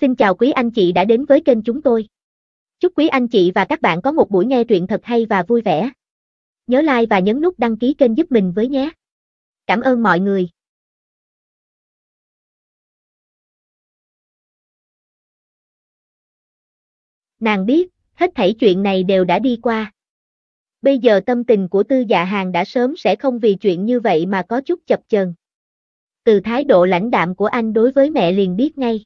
Xin chào quý anh chị đã đến với kênh chúng tôi. Chúc quý anh chị và các bạn có một buổi nghe truyện thật hay và vui vẻ. Nhớ like và nhấn nút đăng ký kênh giúp mình với nhé. Cảm ơn mọi người. Nàng biết, hết thảy chuyện này đều đã đi qua. Bây giờ tâm tình của tư dạ hàng đã sớm sẽ không vì chuyện như vậy mà có chút chập chờn. Từ thái độ lãnh đạm của anh đối với mẹ liền biết ngay.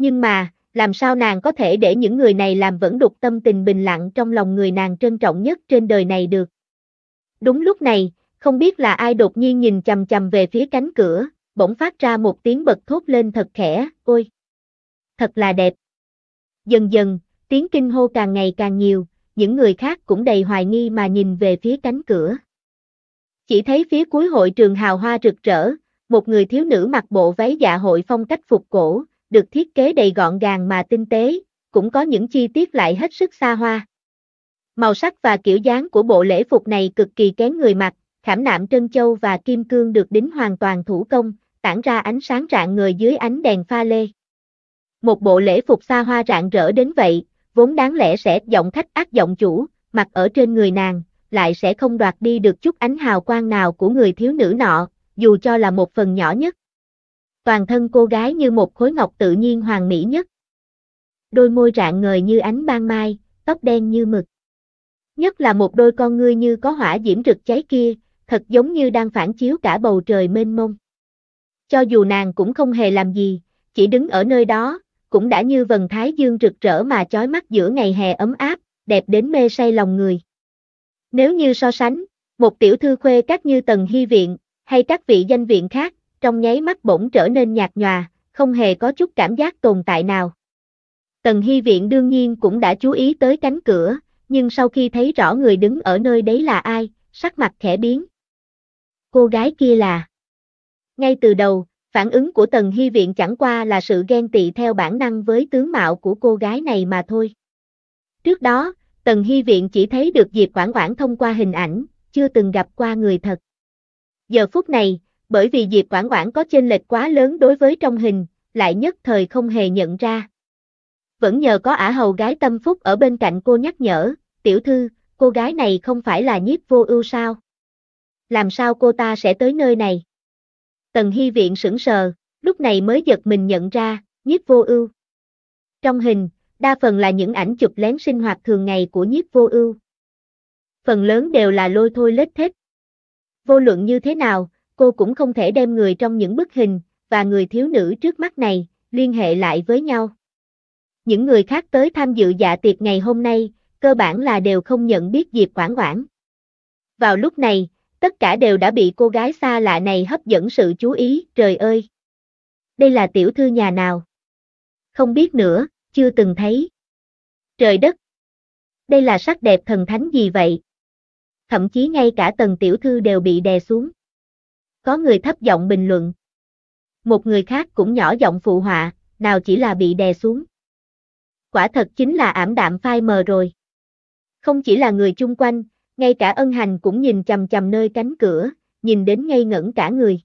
Nhưng mà, làm sao nàng có thể để những người này làm vẫn đục tâm tình bình lặng trong lòng người nàng trân trọng nhất trên đời này được. Đúng lúc này, không biết là ai đột nhiên nhìn chầm chầm về phía cánh cửa, bỗng phát ra một tiếng bật thốt lên thật khẽ, ôi! Thật là đẹp! Dần dần, tiếng kinh hô càng ngày càng nhiều, những người khác cũng đầy hoài nghi mà nhìn về phía cánh cửa. Chỉ thấy phía cuối hội trường hào hoa rực rỡ, một người thiếu nữ mặc bộ váy dạ hội phong cách phục cổ, được thiết kế đầy gọn gàng mà tinh tế, cũng có những chi tiết lại hết sức xa hoa. Màu sắc và kiểu dáng của bộ lễ phục này cực kỳ kén người mặc, khảm nạm trân châu và kim cương được đính hoàn toàn thủ công, tản ra ánh sáng rạng người dưới ánh đèn pha lê. Một bộ lễ phục xa hoa rạng rỡ đến vậy, vốn đáng lẽ sẽ giọng khách ác giọng chủ, mặc ở trên người nàng, lại sẽ không đoạt đi được chút ánh hào quang nào của người thiếu nữ nọ, dù cho là một phần nhỏ nhất toàn thân cô gái như một khối ngọc tự nhiên hoàn mỹ nhất. Đôi môi rạng ngời như ánh ban mai, tóc đen như mực. Nhất là một đôi con ngươi như có hỏa diễm rực cháy kia, thật giống như đang phản chiếu cả bầu trời mênh mông. Cho dù nàng cũng không hề làm gì, chỉ đứng ở nơi đó, cũng đã như vầng thái dương rực rỡ mà chói mắt giữa ngày hè ấm áp, đẹp đến mê say lòng người. Nếu như so sánh, một tiểu thư khuê các như tầng hy viện, hay các vị danh viện khác, trong nháy mắt bỗng trở nên nhạt nhòa, không hề có chút cảm giác tồn tại nào. Tần Hy Viện đương nhiên cũng đã chú ý tới cánh cửa, nhưng sau khi thấy rõ người đứng ở nơi đấy là ai, sắc mặt khẽ biến. Cô gái kia là... Ngay từ đầu, phản ứng của Tần Hy Viện chẳng qua là sự ghen tị theo bản năng với tướng mạo của cô gái này mà thôi. Trước đó, Tần Hy Viện chỉ thấy được Diệp Quảng Quảng thông qua hình ảnh, chưa từng gặp qua người thật. Giờ phút này, bởi vì Diệp Quảng Quảng có chênh lệch quá lớn đối với trong hình, lại nhất thời không hề nhận ra. Vẫn nhờ có ả hầu gái tâm phúc ở bên cạnh cô nhắc nhở, tiểu thư, cô gái này không phải là nhiếp vô ưu sao? Làm sao cô ta sẽ tới nơi này? Tần Hy Viện sững sờ, lúc này mới giật mình nhận ra, nhiếp vô ưu. Trong hình, đa phần là những ảnh chụp lén sinh hoạt thường ngày của nhiếp vô ưu. Phần lớn đều là lôi thôi lết thết. Vô luận như thế nào, cô cũng không thể đem người trong những bức hình, và người thiếu nữ trước mắt này, liên hệ lại với nhau. Những người khác tới tham dự dạ tiệc ngày hôm nay, cơ bản là đều không nhận biết Diệp Quảng Quảng. Vào lúc này, tất cả đều đã bị cô gái xa lạ này hấp dẫn sự chú ý, trời ơi! Đây là tiểu thư nhà nào? Không biết nữa, chưa từng thấy. Trời đất! Đây là sắc đẹp thần thánh gì vậy? Thậm chí ngay cả tầng tiểu thư đều bị đè xuống có người thấp giọng bình luận. Một người khác cũng nhỏ giọng phụ họa, nào chỉ là bị đè xuống. Quả thật chính là ảm đạm phai mờ rồi. Không chỉ là người chung quanh, ngay cả ân hành cũng nhìn chầm chầm nơi cánh cửa, nhìn đến ngây ngẩn cả người.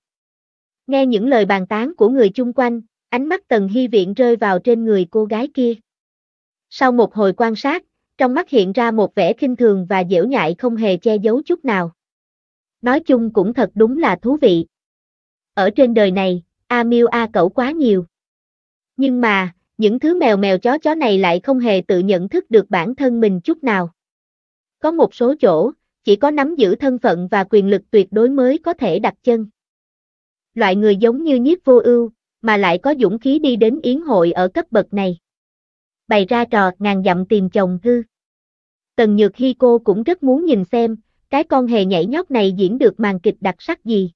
Nghe những lời bàn tán của người chung quanh, ánh mắt Tần Hy Viện rơi vào trên người cô gái kia. Sau một hồi quan sát, trong mắt hiện ra một vẻ khinh thường và dễu nhại không hề che giấu chút nào nói chung cũng thật đúng là thú vị. Ở trên đời này, A miêu A cẩu quá nhiều. Nhưng mà, những thứ mèo mèo chó chó này lại không hề tự nhận thức được bản thân mình chút nào. Có một số chỗ, chỉ có nắm giữ thân phận và quyền lực tuyệt đối mới có thể đặt chân. Loại người giống như nhiếp vô ưu, mà lại có dũng khí đi đến yến hội ở cấp bậc này. Bày ra trò ngàn dặm tìm chồng hư. Tần Nhược Hy cô cũng rất muốn nhìn xem, cái con hề nhảy nhót này diễn được màn kịch đặc sắc gì.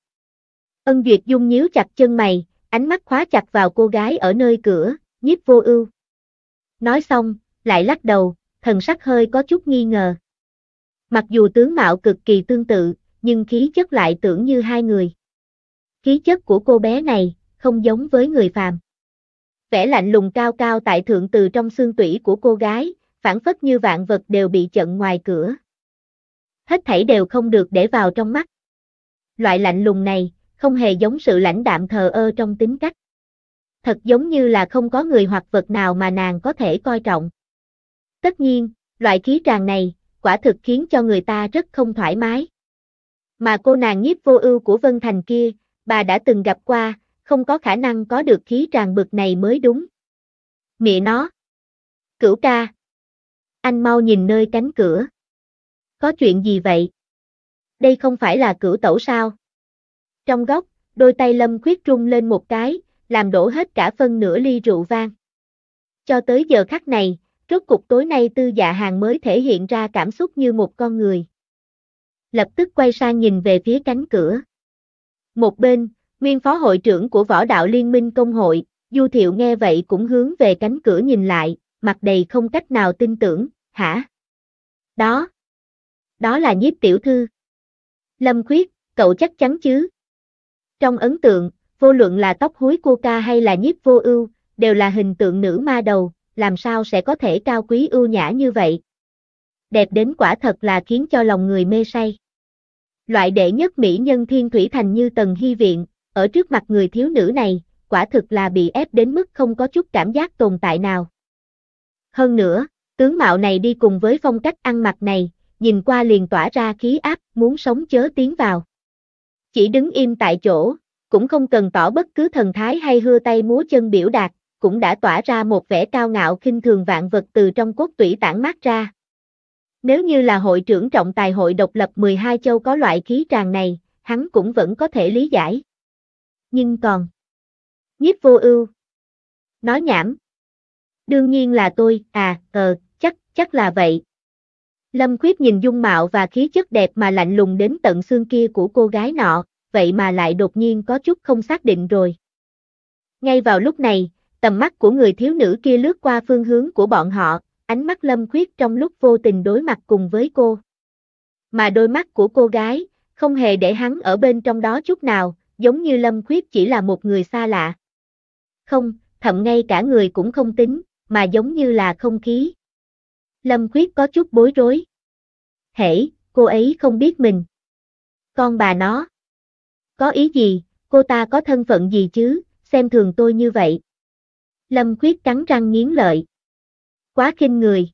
Ân Duyệt Dung nhíu chặt chân mày, ánh mắt khóa chặt vào cô gái ở nơi cửa, nhiếp vô ưu. Nói xong, lại lắc đầu, thần sắc hơi có chút nghi ngờ. Mặc dù tướng mạo cực kỳ tương tự, nhưng khí chất lại tưởng như hai người. Khí chất của cô bé này, không giống với người phàm. Vẻ lạnh lùng cao cao tại thượng từ trong xương tủy của cô gái, phản phất như vạn vật đều bị chận ngoài cửa hết thảy đều không được để vào trong mắt. Loại lạnh lùng này, không hề giống sự lãnh đạm thờ ơ trong tính cách. Thật giống như là không có người hoặc vật nào mà nàng có thể coi trọng. Tất nhiên, loại khí tràng này, quả thực khiến cho người ta rất không thoải mái. Mà cô nàng nhiếp vô ưu của Vân Thành kia, bà đã từng gặp qua, không có khả năng có được khí tràng bực này mới đúng. Mẹ nó! Cửu ca! Anh mau nhìn nơi cánh cửa. Có chuyện gì vậy? Đây không phải là cửu tẩu sao? Trong góc, đôi tay lâm khuyết Trung lên một cái, làm đổ hết cả phân nửa ly rượu vang. Cho tới giờ khắc này, rốt cục tối nay tư dạ hàng mới thể hiện ra cảm xúc như một con người. Lập tức quay sang nhìn về phía cánh cửa. Một bên, nguyên phó hội trưởng của võ đạo liên minh công hội, Du Thiệu nghe vậy cũng hướng về cánh cửa nhìn lại, mặt đầy không cách nào tin tưởng, hả? Đó, đó là nhiếp tiểu thư. Lâm khuyết, cậu chắc chắn chứ? Trong ấn tượng, vô luận là tóc húi cô ca hay là nhiếp vô ưu, đều là hình tượng nữ ma đầu, làm sao sẽ có thể cao quý ưu nhã như vậy? Đẹp đến quả thật là khiến cho lòng người mê say. Loại đệ nhất mỹ nhân thiên thủy thành như tần hy viện, ở trước mặt người thiếu nữ này, quả thực là bị ép đến mức không có chút cảm giác tồn tại nào. Hơn nữa, tướng mạo này đi cùng với phong cách ăn mặc này, nhìn qua liền tỏa ra khí áp, muốn sống chớ tiến vào. Chỉ đứng im tại chỗ, cũng không cần tỏ bất cứ thần thái hay hưa tay múa chân biểu đạt, cũng đã tỏa ra một vẻ cao ngạo khinh thường vạn vật từ trong cốt tủy tản mát ra. Nếu như là hội trưởng trọng tài hội độc lập 12 châu có loại khí tràn này, hắn cũng vẫn có thể lý giải. Nhưng còn, nhiếp vô ưu, nói nhảm, đương nhiên là tôi, à, ờ, chắc, chắc là vậy, Lâm Khuyết nhìn dung mạo và khí chất đẹp mà lạnh lùng đến tận xương kia của cô gái nọ, vậy mà lại đột nhiên có chút không xác định rồi. Ngay vào lúc này, tầm mắt của người thiếu nữ kia lướt qua phương hướng của bọn họ, ánh mắt Lâm Khuyết trong lúc vô tình đối mặt cùng với cô. Mà đôi mắt của cô gái, không hề để hắn ở bên trong đó chút nào, giống như Lâm Khuyết chỉ là một người xa lạ. Không, thậm ngay cả người cũng không tính, mà giống như là không khí, Lâm Khuyết có chút bối rối. Hễ, cô ấy không biết mình. Con bà nó. Có ý gì, cô ta có thân phận gì chứ, xem thường tôi như vậy. Lâm Khuyết cắn răng nghiến lợi. Quá khinh người.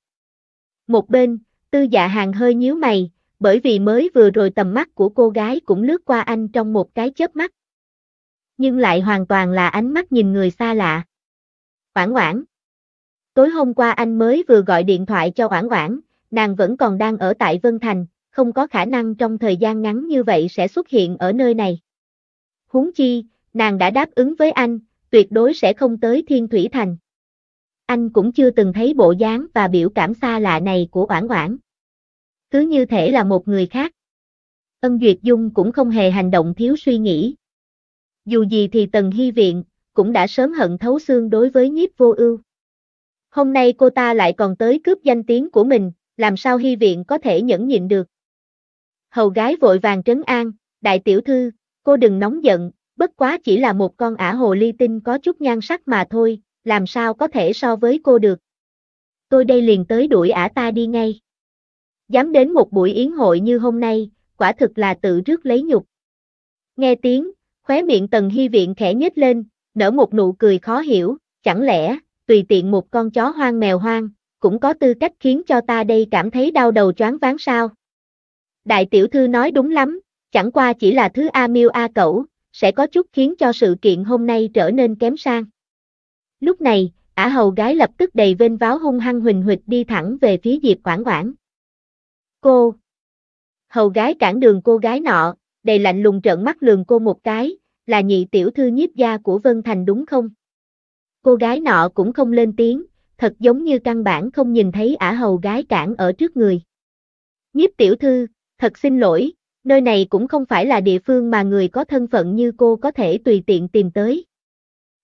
Một bên, tư dạ hàng hơi nhíu mày, bởi vì mới vừa rồi tầm mắt của cô gái cũng lướt qua anh trong một cái chớp mắt. Nhưng lại hoàn toàn là ánh mắt nhìn người xa lạ. Quảng quảng. Tối hôm qua anh mới vừa gọi điện thoại cho Oản Oản, nàng vẫn còn đang ở tại Vân Thành, không có khả năng trong thời gian ngắn như vậy sẽ xuất hiện ở nơi này. Huống chi, nàng đã đáp ứng với anh, tuyệt đối sẽ không tới Thiên Thủy Thành. Anh cũng chưa từng thấy bộ dáng và biểu cảm xa lạ này của Oản Oản. Cứ như thể là một người khác. Ân Duyệt Dung cũng không hề hành động thiếu suy nghĩ. Dù gì thì Tần Hy Viện cũng đã sớm hận thấu xương đối với nhiếp vô ưu. Hôm nay cô ta lại còn tới cướp danh tiếng của mình, làm sao hy viện có thể nhẫn nhịn được. Hầu gái vội vàng trấn an, đại tiểu thư, cô đừng nóng giận, bất quá chỉ là một con ả hồ ly tinh có chút nhan sắc mà thôi, làm sao có thể so với cô được. Tôi đây liền tới đuổi ả ta đi ngay. Dám đến một buổi yến hội như hôm nay, quả thực là tự rước lấy nhục. Nghe tiếng, khóe miệng tần hy viện khẽ nhếch lên, nở một nụ cười khó hiểu, chẳng lẽ, tùy tiện một con chó hoang mèo hoang, cũng có tư cách khiến cho ta đây cảm thấy đau đầu choáng váng sao. Đại tiểu thư nói đúng lắm, chẳng qua chỉ là thứ A miêu A cẩu, sẽ có chút khiến cho sự kiện hôm nay trở nên kém sang. Lúc này, ả hầu gái lập tức đầy vên váo hung hăng huỳnh huỵch đi thẳng về phía Diệp Quảng Quảng. Cô! Hầu gái cản đường cô gái nọ, đầy lạnh lùng trợn mắt lườn cô một cái, là nhị tiểu thư nhiếp gia của Vân Thành đúng không? Cô gái nọ cũng không lên tiếng, thật giống như căn bản không nhìn thấy ả hầu gái cản ở trước người. Nhiếp tiểu thư, thật xin lỗi, nơi này cũng không phải là địa phương mà người có thân phận như cô có thể tùy tiện tìm tới.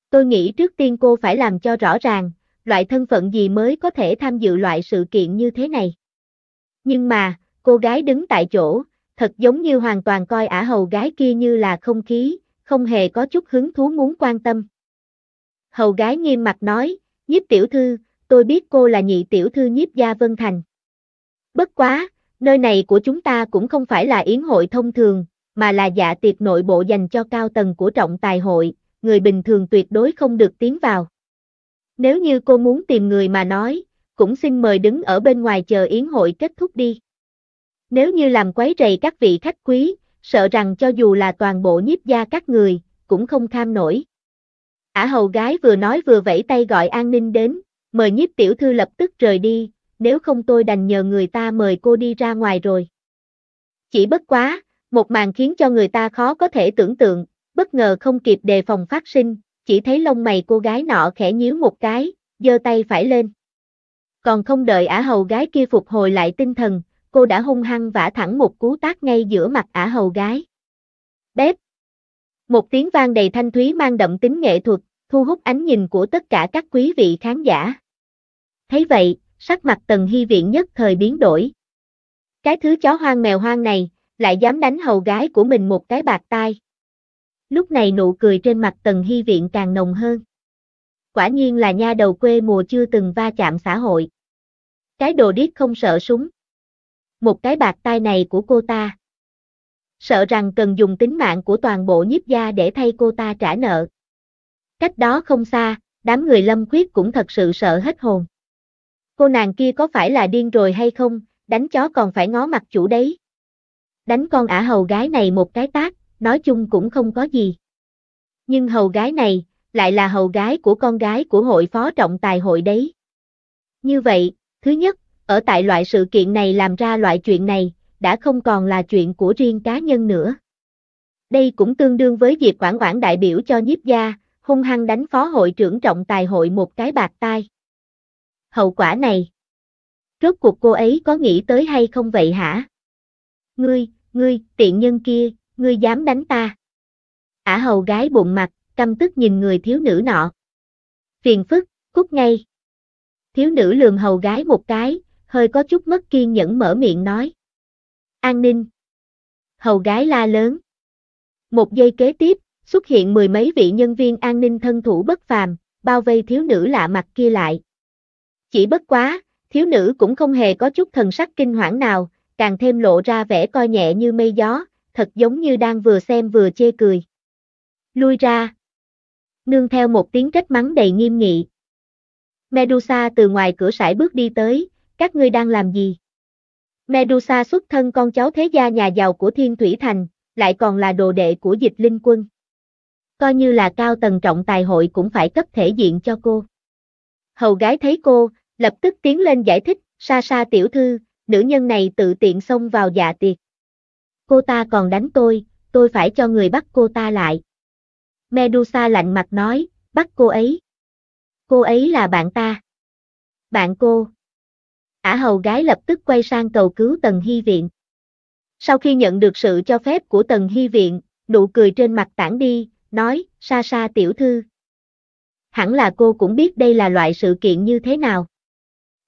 Tôi nghĩ trước tiên cô phải làm cho rõ ràng, loại thân phận gì mới có thể tham dự loại sự kiện như thế này. Nhưng mà, cô gái đứng tại chỗ, thật giống như hoàn toàn coi ả hầu gái kia như là không khí, không hề có chút hứng thú muốn quan tâm hầu gái nghiêm mặt nói, nhiếp tiểu thư, tôi biết cô là nhị tiểu thư nhiếp gia Vân Thành. Bất quá, nơi này của chúng ta cũng không phải là yến hội thông thường, mà là dạ tiệc nội bộ dành cho cao tầng của trọng tài hội, người bình thường tuyệt đối không được tiến vào. Nếu như cô muốn tìm người mà nói, cũng xin mời đứng ở bên ngoài chờ yến hội kết thúc đi. Nếu như làm quấy rầy các vị khách quý, sợ rằng cho dù là toàn bộ nhiếp gia các người, cũng không tham nổi. Ả hầu gái vừa nói vừa vẫy tay gọi an ninh đến, mời nhiếp tiểu thư lập tức rời đi, nếu không tôi đành nhờ người ta mời cô đi ra ngoài rồi. Chỉ bất quá, một màn khiến cho người ta khó có thể tưởng tượng, bất ngờ không kịp đề phòng phát sinh, chỉ thấy lông mày cô gái nọ khẽ nhíu một cái, giơ tay phải lên. Còn không đợi ả hầu gái kia phục hồi lại tinh thần, cô đã hung hăng vả thẳng một cú tát ngay giữa mặt ả hầu gái. Bếp, một tiếng vang đầy thanh thúy mang đậm tính nghệ thuật, thu hút ánh nhìn của tất cả các quý vị khán giả. Thấy vậy, sắc mặt Tần Hy Viện nhất thời biến đổi. Cái thứ chó hoang mèo hoang này, lại dám đánh hầu gái của mình một cái bạc tai. Lúc này nụ cười trên mặt Tần Hy Viện càng nồng hơn. Quả nhiên là nha đầu quê mùa chưa từng va chạm xã hội. Cái đồ điếc không sợ súng. Một cái bạc tai này của cô ta, sợ rằng cần dùng tính mạng của toàn bộ nhiếp gia để thay cô ta trả nợ. Cách đó không xa, đám người lâm khuyết cũng thật sự sợ hết hồn. Cô nàng kia có phải là điên rồi hay không, đánh chó còn phải ngó mặt chủ đấy. Đánh con ả hầu gái này một cái tát, nói chung cũng không có gì. Nhưng hầu gái này, lại là hầu gái của con gái của hội phó trọng tài hội đấy. Như vậy, thứ nhất, ở tại loại sự kiện này làm ra loại chuyện này, đã không còn là chuyện của riêng cá nhân nữa. Đây cũng tương đương với việc quản quản đại biểu cho nhiếp gia, hung hăng đánh phó hội trưởng trọng tài hội một cái bạc tai. Hậu quả này. Rốt cuộc cô ấy có nghĩ tới hay không vậy hả? Ngươi, ngươi, tiện nhân kia, ngươi dám đánh ta. Ả hầu gái bụng mặt, căm tức nhìn người thiếu nữ nọ. Phiền phức, cút ngay. Thiếu nữ lườm hầu gái một cái, hơi có chút mất kiên nhẫn mở miệng nói. An ninh. Hầu gái la lớn. Một giây kế tiếp, xuất hiện mười mấy vị nhân viên an ninh thân thủ bất phàm, bao vây thiếu nữ lạ mặt kia lại. Chỉ bất quá, thiếu nữ cũng không hề có chút thần sắc kinh hoảng nào, càng thêm lộ ra vẻ coi nhẹ như mây gió, thật giống như đang vừa xem vừa chê cười. Lui ra. Nương theo một tiếng trách mắng đầy nghiêm nghị. Medusa từ ngoài cửa sải bước đi tới, các ngươi đang làm gì? Medusa xuất thân con cháu thế gia nhà giàu của Thiên Thủy Thành, lại còn là đồ đệ của dịch linh quân. Coi như là cao tầng trọng tài hội cũng phải cấp thể diện cho cô. Hầu gái thấy cô, lập tức tiến lên giải thích, xa xa tiểu thư, nữ nhân này tự tiện xông vào dạ tiệc. Cô ta còn đánh tôi, tôi phải cho người bắt cô ta lại. Medusa lạnh mặt nói, bắt cô ấy. Cô ấy là bạn ta. Bạn cô. Ả hầu gái lập tức quay sang cầu cứu Tần Hy Viện. Sau khi nhận được sự cho phép của Tần Hy Viện, nụ cười trên mặt tản đi, nói, xa xa tiểu thư. Hẳn là cô cũng biết đây là loại sự kiện như thế nào.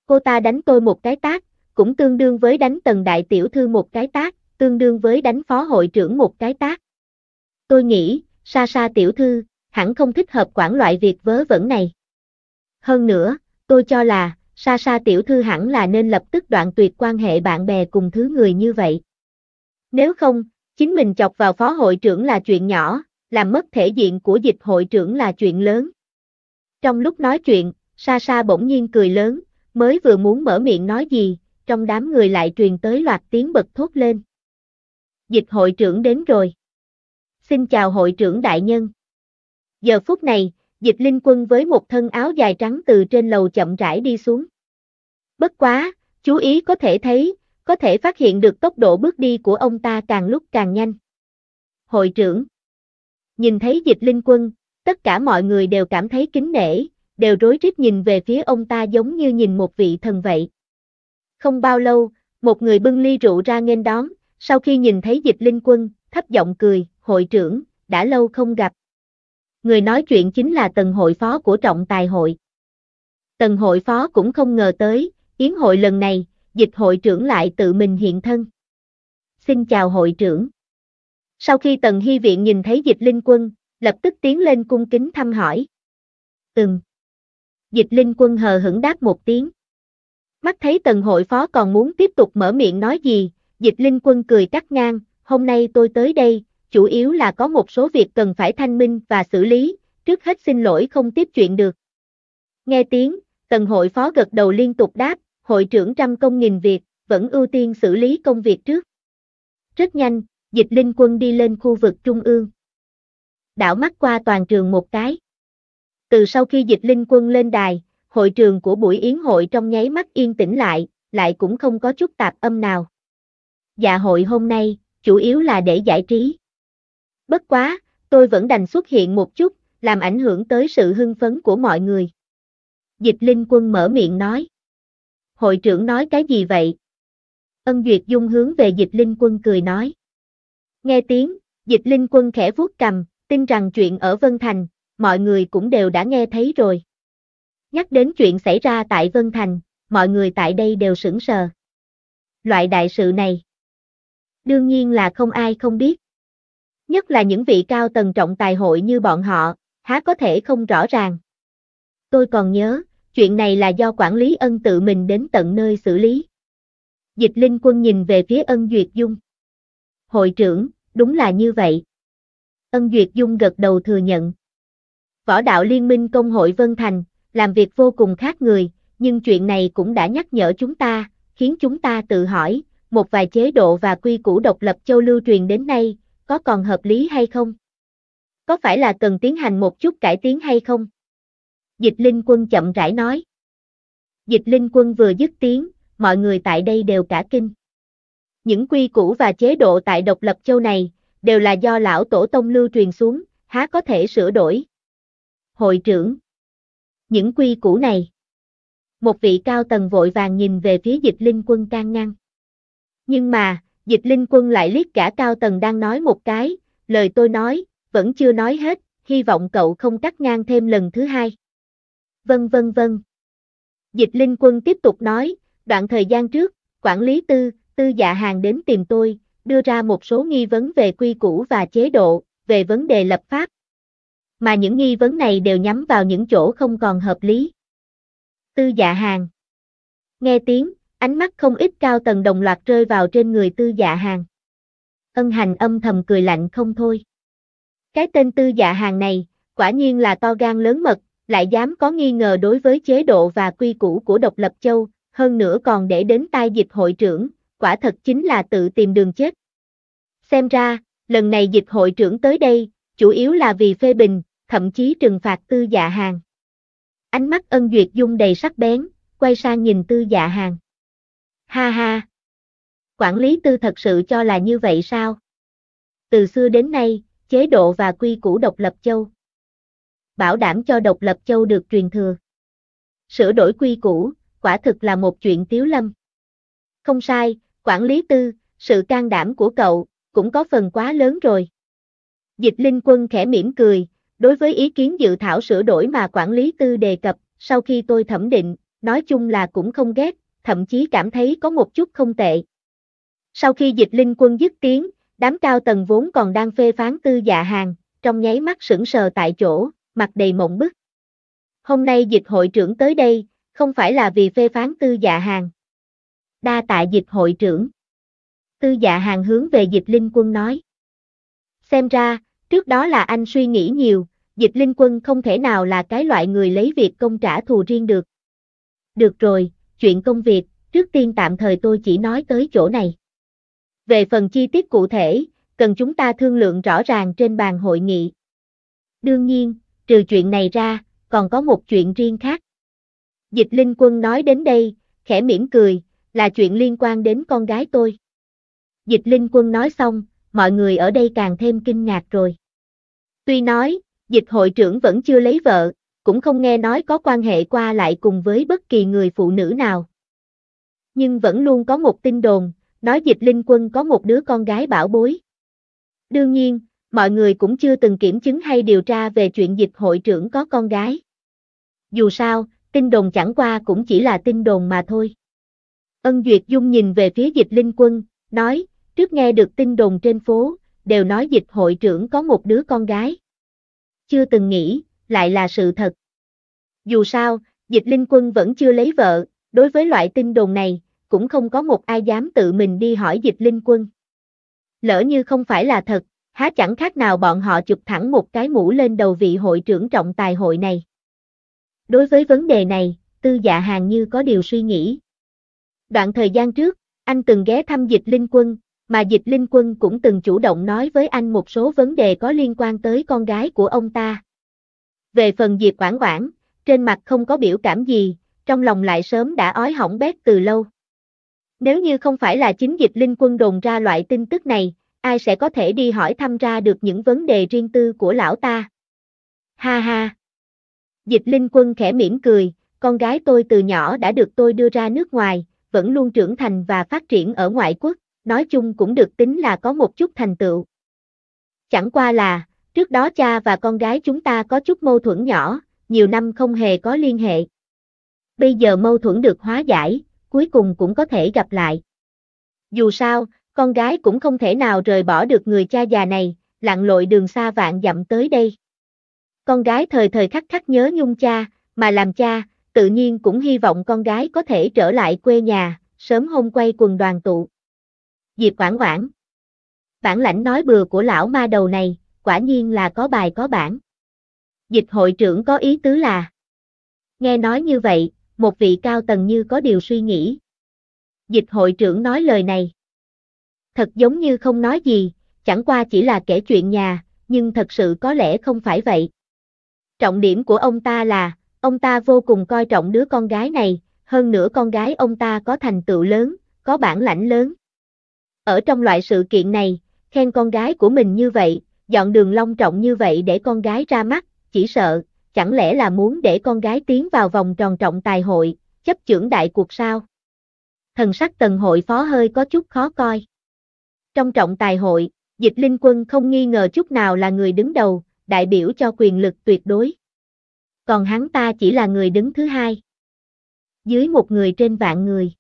Cô ta đánh tôi một cái tác, cũng tương đương với đánh Tần Đại Tiểu Thư một cái tác, tương đương với đánh Phó Hội trưởng một cái tác. Tôi nghĩ, xa xa Tiểu Thư, hẳn không thích hợp quản loại việc vớ vẩn này. Hơn nữa, tôi cho là, Sa Sa tiểu thư hẳn là nên lập tức đoạn tuyệt quan hệ bạn bè cùng thứ người như vậy. Nếu không, chính mình chọc vào phó hội trưởng là chuyện nhỏ, làm mất thể diện của dịch hội trưởng là chuyện lớn. Trong lúc nói chuyện, Sa Sa bỗng nhiên cười lớn, mới vừa muốn mở miệng nói gì, trong đám người lại truyền tới loạt tiếng bật thốt lên. Dịch hội trưởng đến rồi. Xin chào hội trưởng đại nhân. Giờ phút này, Dịch linh quân với một thân áo dài trắng từ trên lầu chậm rãi đi xuống. Bất quá, chú ý có thể thấy, có thể phát hiện được tốc độ bước đi của ông ta càng lúc càng nhanh. Hội trưởng Nhìn thấy dịch linh quân, tất cả mọi người đều cảm thấy kính nể, đều rối rít nhìn về phía ông ta giống như nhìn một vị thần vậy. Không bao lâu, một người bưng ly rượu ra nghênh đón, sau khi nhìn thấy dịch linh quân, thấp giọng cười, hội trưởng, đã lâu không gặp. Người nói chuyện chính là tần hội phó của trọng tài hội. Tần hội phó cũng không ngờ tới, yến hội lần này, dịch hội trưởng lại tự mình hiện thân. Xin chào hội trưởng. Sau khi tần hy viện nhìn thấy dịch linh quân, lập tức tiến lên cung kính thăm hỏi. Ừm. Dịch linh quân hờ hững đáp một tiếng. Mắt thấy tần hội phó còn muốn tiếp tục mở miệng nói gì, dịch linh quân cười cắt ngang, hôm nay tôi tới đây, chủ yếu là có một số việc cần phải thanh minh và xử lý, trước hết xin lỗi không tiếp chuyện được. Nghe tiếng, tần hội phó gật đầu liên tục đáp, hội trưởng trăm công nghìn việc, vẫn ưu tiên xử lý công việc trước. Rất nhanh, dịch linh quân đi lên khu vực trung ương. Đảo mắt qua toàn trường một cái. Từ sau khi dịch linh quân lên đài, hội trường của buổi yến hội trong nháy mắt yên tĩnh lại, lại cũng không có chút tạp âm nào. Dạ hội hôm nay, chủ yếu là để giải trí. Bất quá, tôi vẫn đành xuất hiện một chút, làm ảnh hưởng tới sự hưng phấn của mọi người. Dịch Linh Quân mở miệng nói. Hội trưởng nói cái gì vậy? Ân Duyệt Dung hướng về Dịch Linh Quân cười nói. Nghe tiếng, Dịch Linh Quân khẽ vuốt cầm, tin rằng chuyện ở Vân Thành, mọi người cũng đều đã nghe thấy rồi. Nhắc đến chuyện xảy ra tại Vân Thành, mọi người tại đây đều sững sờ. Loại đại sự này, đương nhiên là không ai không biết nhất là những vị cao tầng trọng tài hội như bọn họ, há có thể không rõ ràng. Tôi còn nhớ, chuyện này là do quản lý ân tự mình đến tận nơi xử lý. Dịch Linh Quân nhìn về phía ân Duyệt Dung. Hội trưởng, đúng là như vậy. Ân Duyệt Dung gật đầu thừa nhận. Võ đạo Liên minh Công hội Vân Thành, làm việc vô cùng khác người, nhưng chuyện này cũng đã nhắc nhở chúng ta, khiến chúng ta tự hỏi, một vài chế độ và quy củ độc lập châu lưu truyền đến nay, có còn hợp lý hay không? Có phải là cần tiến hành một chút cải tiến hay không? Dịch Linh Quân chậm rãi nói. Dịch Linh Quân vừa dứt tiếng, mọi người tại đây đều cả kinh. Những quy củ và chế độ tại độc lập châu này, đều là do lão tổ tông lưu truyền xuống, há có thể sửa đổi. Hội trưởng Những quy củ này Một vị cao tầng vội vàng nhìn về phía dịch linh quân can ngăn. Nhưng mà, Dịch Linh Quân lại liếc cả cao tầng đang nói một cái, lời tôi nói, vẫn chưa nói hết, hy vọng cậu không cắt ngang thêm lần thứ hai. Vân vân vân. Dịch Linh Quân tiếp tục nói, đoạn thời gian trước, quản lý tư, tư dạ hàng đến tìm tôi, đưa ra một số nghi vấn về quy củ và chế độ, về vấn đề lập pháp. Mà những nghi vấn này đều nhắm vào những chỗ không còn hợp lý. Tư dạ hàng. Nghe tiếng, Ánh mắt không ít cao tầng đồng loạt rơi vào trên người tư dạ hàng. Ân hành âm thầm cười lạnh không thôi. Cái tên tư dạ hàng này, quả nhiên là to gan lớn mật, lại dám có nghi ngờ đối với chế độ và quy củ của độc lập châu, hơn nữa còn để đến tai dịch hội trưởng, quả thật chính là tự tìm đường chết. Xem ra, lần này dịch hội trưởng tới đây, chủ yếu là vì phê bình, thậm chí trừng phạt tư dạ hàng. Ánh mắt ân duyệt dung đầy sắc bén, quay sang nhìn tư dạ hàng. Ha ha. Quản lý tư thật sự cho là như vậy sao? Từ xưa đến nay, chế độ và quy củ độc lập châu. Bảo đảm cho độc lập châu được truyền thừa. Sửa đổi quy củ, quả thực là một chuyện tiếu lâm. Không sai, quản lý tư, sự can đảm của cậu, cũng có phần quá lớn rồi. Dịch Linh Quân khẽ mỉm cười, đối với ý kiến dự thảo sửa đổi mà quản lý tư đề cập, sau khi tôi thẩm định, nói chung là cũng không ghét, thậm chí cảm thấy có một chút không tệ. Sau khi dịch linh quân dứt tiếng, đám cao tầng vốn còn đang phê phán tư dạ hàng, trong nháy mắt sững sờ tại chỗ, mặt đầy mộng bức. Hôm nay dịch hội trưởng tới đây, không phải là vì phê phán tư dạ hàng. Đa tạ dịch hội trưởng. Tư dạ hàng hướng về dịch linh quân nói. Xem ra, trước đó là anh suy nghĩ nhiều, dịch linh quân không thể nào là cái loại người lấy việc công trả thù riêng được. Được rồi, chuyện công việc, trước tiên tạm thời tôi chỉ nói tới chỗ này. Về phần chi tiết cụ thể, cần chúng ta thương lượng rõ ràng trên bàn hội nghị. Đương nhiên, trừ chuyện này ra, còn có một chuyện riêng khác. Dịch Linh Quân nói đến đây, khẽ mỉm cười, là chuyện liên quan đến con gái tôi. Dịch Linh Quân nói xong, mọi người ở đây càng thêm kinh ngạc rồi. Tuy nói, dịch hội trưởng vẫn chưa lấy vợ, cũng không nghe nói có quan hệ qua lại cùng với bất kỳ người phụ nữ nào. Nhưng vẫn luôn có một tin đồn, nói dịch linh quân có một đứa con gái bảo bối. Đương nhiên, mọi người cũng chưa từng kiểm chứng hay điều tra về chuyện dịch hội trưởng có con gái. Dù sao, tin đồn chẳng qua cũng chỉ là tin đồn mà thôi. Ân Duyệt Dung nhìn về phía dịch linh quân, nói, trước nghe được tin đồn trên phố, đều nói dịch hội trưởng có một đứa con gái. Chưa từng nghĩ, lại là sự thật. Dù sao, dịch linh quân vẫn chưa lấy vợ, đối với loại tin đồn này, cũng không có một ai dám tự mình đi hỏi dịch linh quân. Lỡ như không phải là thật, há chẳng khác nào bọn họ chụp thẳng một cái mũ lên đầu vị hội trưởng trọng tài hội này. Đối với vấn đề này, tư dạ hàng như có điều suy nghĩ. Đoạn thời gian trước, anh từng ghé thăm dịch linh quân, mà dịch linh quân cũng từng chủ động nói với anh một số vấn đề có liên quan tới con gái của ông ta, về phần Diệp Quảng Quảng, trên mặt không có biểu cảm gì, trong lòng lại sớm đã ói hỏng bét từ lâu. Nếu như không phải là chính dịch linh quân đồn ra loại tin tức này, ai sẽ có thể đi hỏi thăm ra được những vấn đề riêng tư của lão ta. Ha ha! Dịch linh quân khẽ mỉm cười, con gái tôi từ nhỏ đã được tôi đưa ra nước ngoài, vẫn luôn trưởng thành và phát triển ở ngoại quốc, nói chung cũng được tính là có một chút thành tựu. Chẳng qua là, Trước đó cha và con gái chúng ta có chút mâu thuẫn nhỏ, nhiều năm không hề có liên hệ. Bây giờ mâu thuẫn được hóa giải, cuối cùng cũng có thể gặp lại. Dù sao, con gái cũng không thể nào rời bỏ được người cha già này, lặn lội đường xa vạn dặm tới đây. Con gái thời thời khắc khắc nhớ nhung cha, mà làm cha, tự nhiên cũng hy vọng con gái có thể trở lại quê nhà, sớm hôm quay quần đoàn tụ. Diệp Quảng Quảng Bản lãnh nói bừa của lão ma đầu này, quả nhiên là có bài có bản. Dịch hội trưởng có ý tứ là Nghe nói như vậy, một vị cao tầng như có điều suy nghĩ. Dịch hội trưởng nói lời này. Thật giống như không nói gì, chẳng qua chỉ là kể chuyện nhà, nhưng thật sự có lẽ không phải vậy. Trọng điểm của ông ta là, ông ta vô cùng coi trọng đứa con gái này, hơn nữa con gái ông ta có thành tựu lớn, có bản lãnh lớn. Ở trong loại sự kiện này, khen con gái của mình như vậy, dọn đường long trọng như vậy để con gái ra mắt, chỉ sợ, chẳng lẽ là muốn để con gái tiến vào vòng tròn trọng tài hội, chấp trưởng đại cuộc sao? Thần sắc tần hội phó hơi có chút khó coi. Trong trọng tài hội, dịch linh quân không nghi ngờ chút nào là người đứng đầu, đại biểu cho quyền lực tuyệt đối. Còn hắn ta chỉ là người đứng thứ hai. Dưới một người trên vạn người.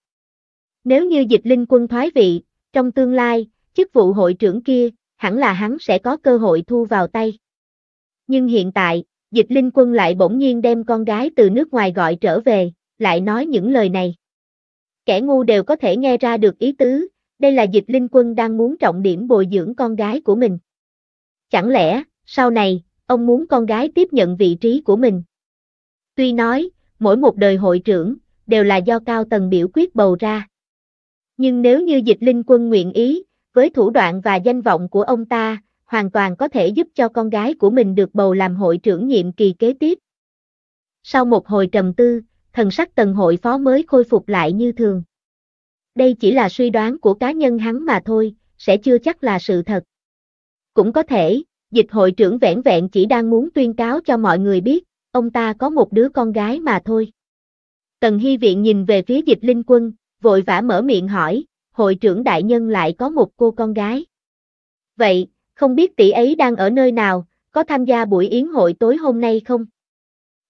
Nếu như dịch linh quân thoái vị, trong tương lai, chức vụ hội trưởng kia, hẳn là hắn sẽ có cơ hội thu vào tay. Nhưng hiện tại, dịch linh quân lại bỗng nhiên đem con gái từ nước ngoài gọi trở về, lại nói những lời này. Kẻ ngu đều có thể nghe ra được ý tứ, đây là dịch linh quân đang muốn trọng điểm bồi dưỡng con gái của mình. Chẳng lẽ, sau này, ông muốn con gái tiếp nhận vị trí của mình? Tuy nói, mỗi một đời hội trưởng, đều là do cao tầng biểu quyết bầu ra. Nhưng nếu như dịch linh quân nguyện ý, với thủ đoạn và danh vọng của ông ta, hoàn toàn có thể giúp cho con gái của mình được bầu làm hội trưởng nhiệm kỳ kế tiếp. Sau một hồi trầm tư, thần sắc tần hội phó mới khôi phục lại như thường. Đây chỉ là suy đoán của cá nhân hắn mà thôi, sẽ chưa chắc là sự thật. Cũng có thể, dịch hội trưởng vẻn vẹn chỉ đang muốn tuyên cáo cho mọi người biết, ông ta có một đứa con gái mà thôi. Tần Hy Viện nhìn về phía dịch linh quân, vội vã mở miệng hỏi, hội trưởng đại nhân lại có một cô con gái. Vậy, không biết tỷ ấy đang ở nơi nào, có tham gia buổi yến hội tối hôm nay không?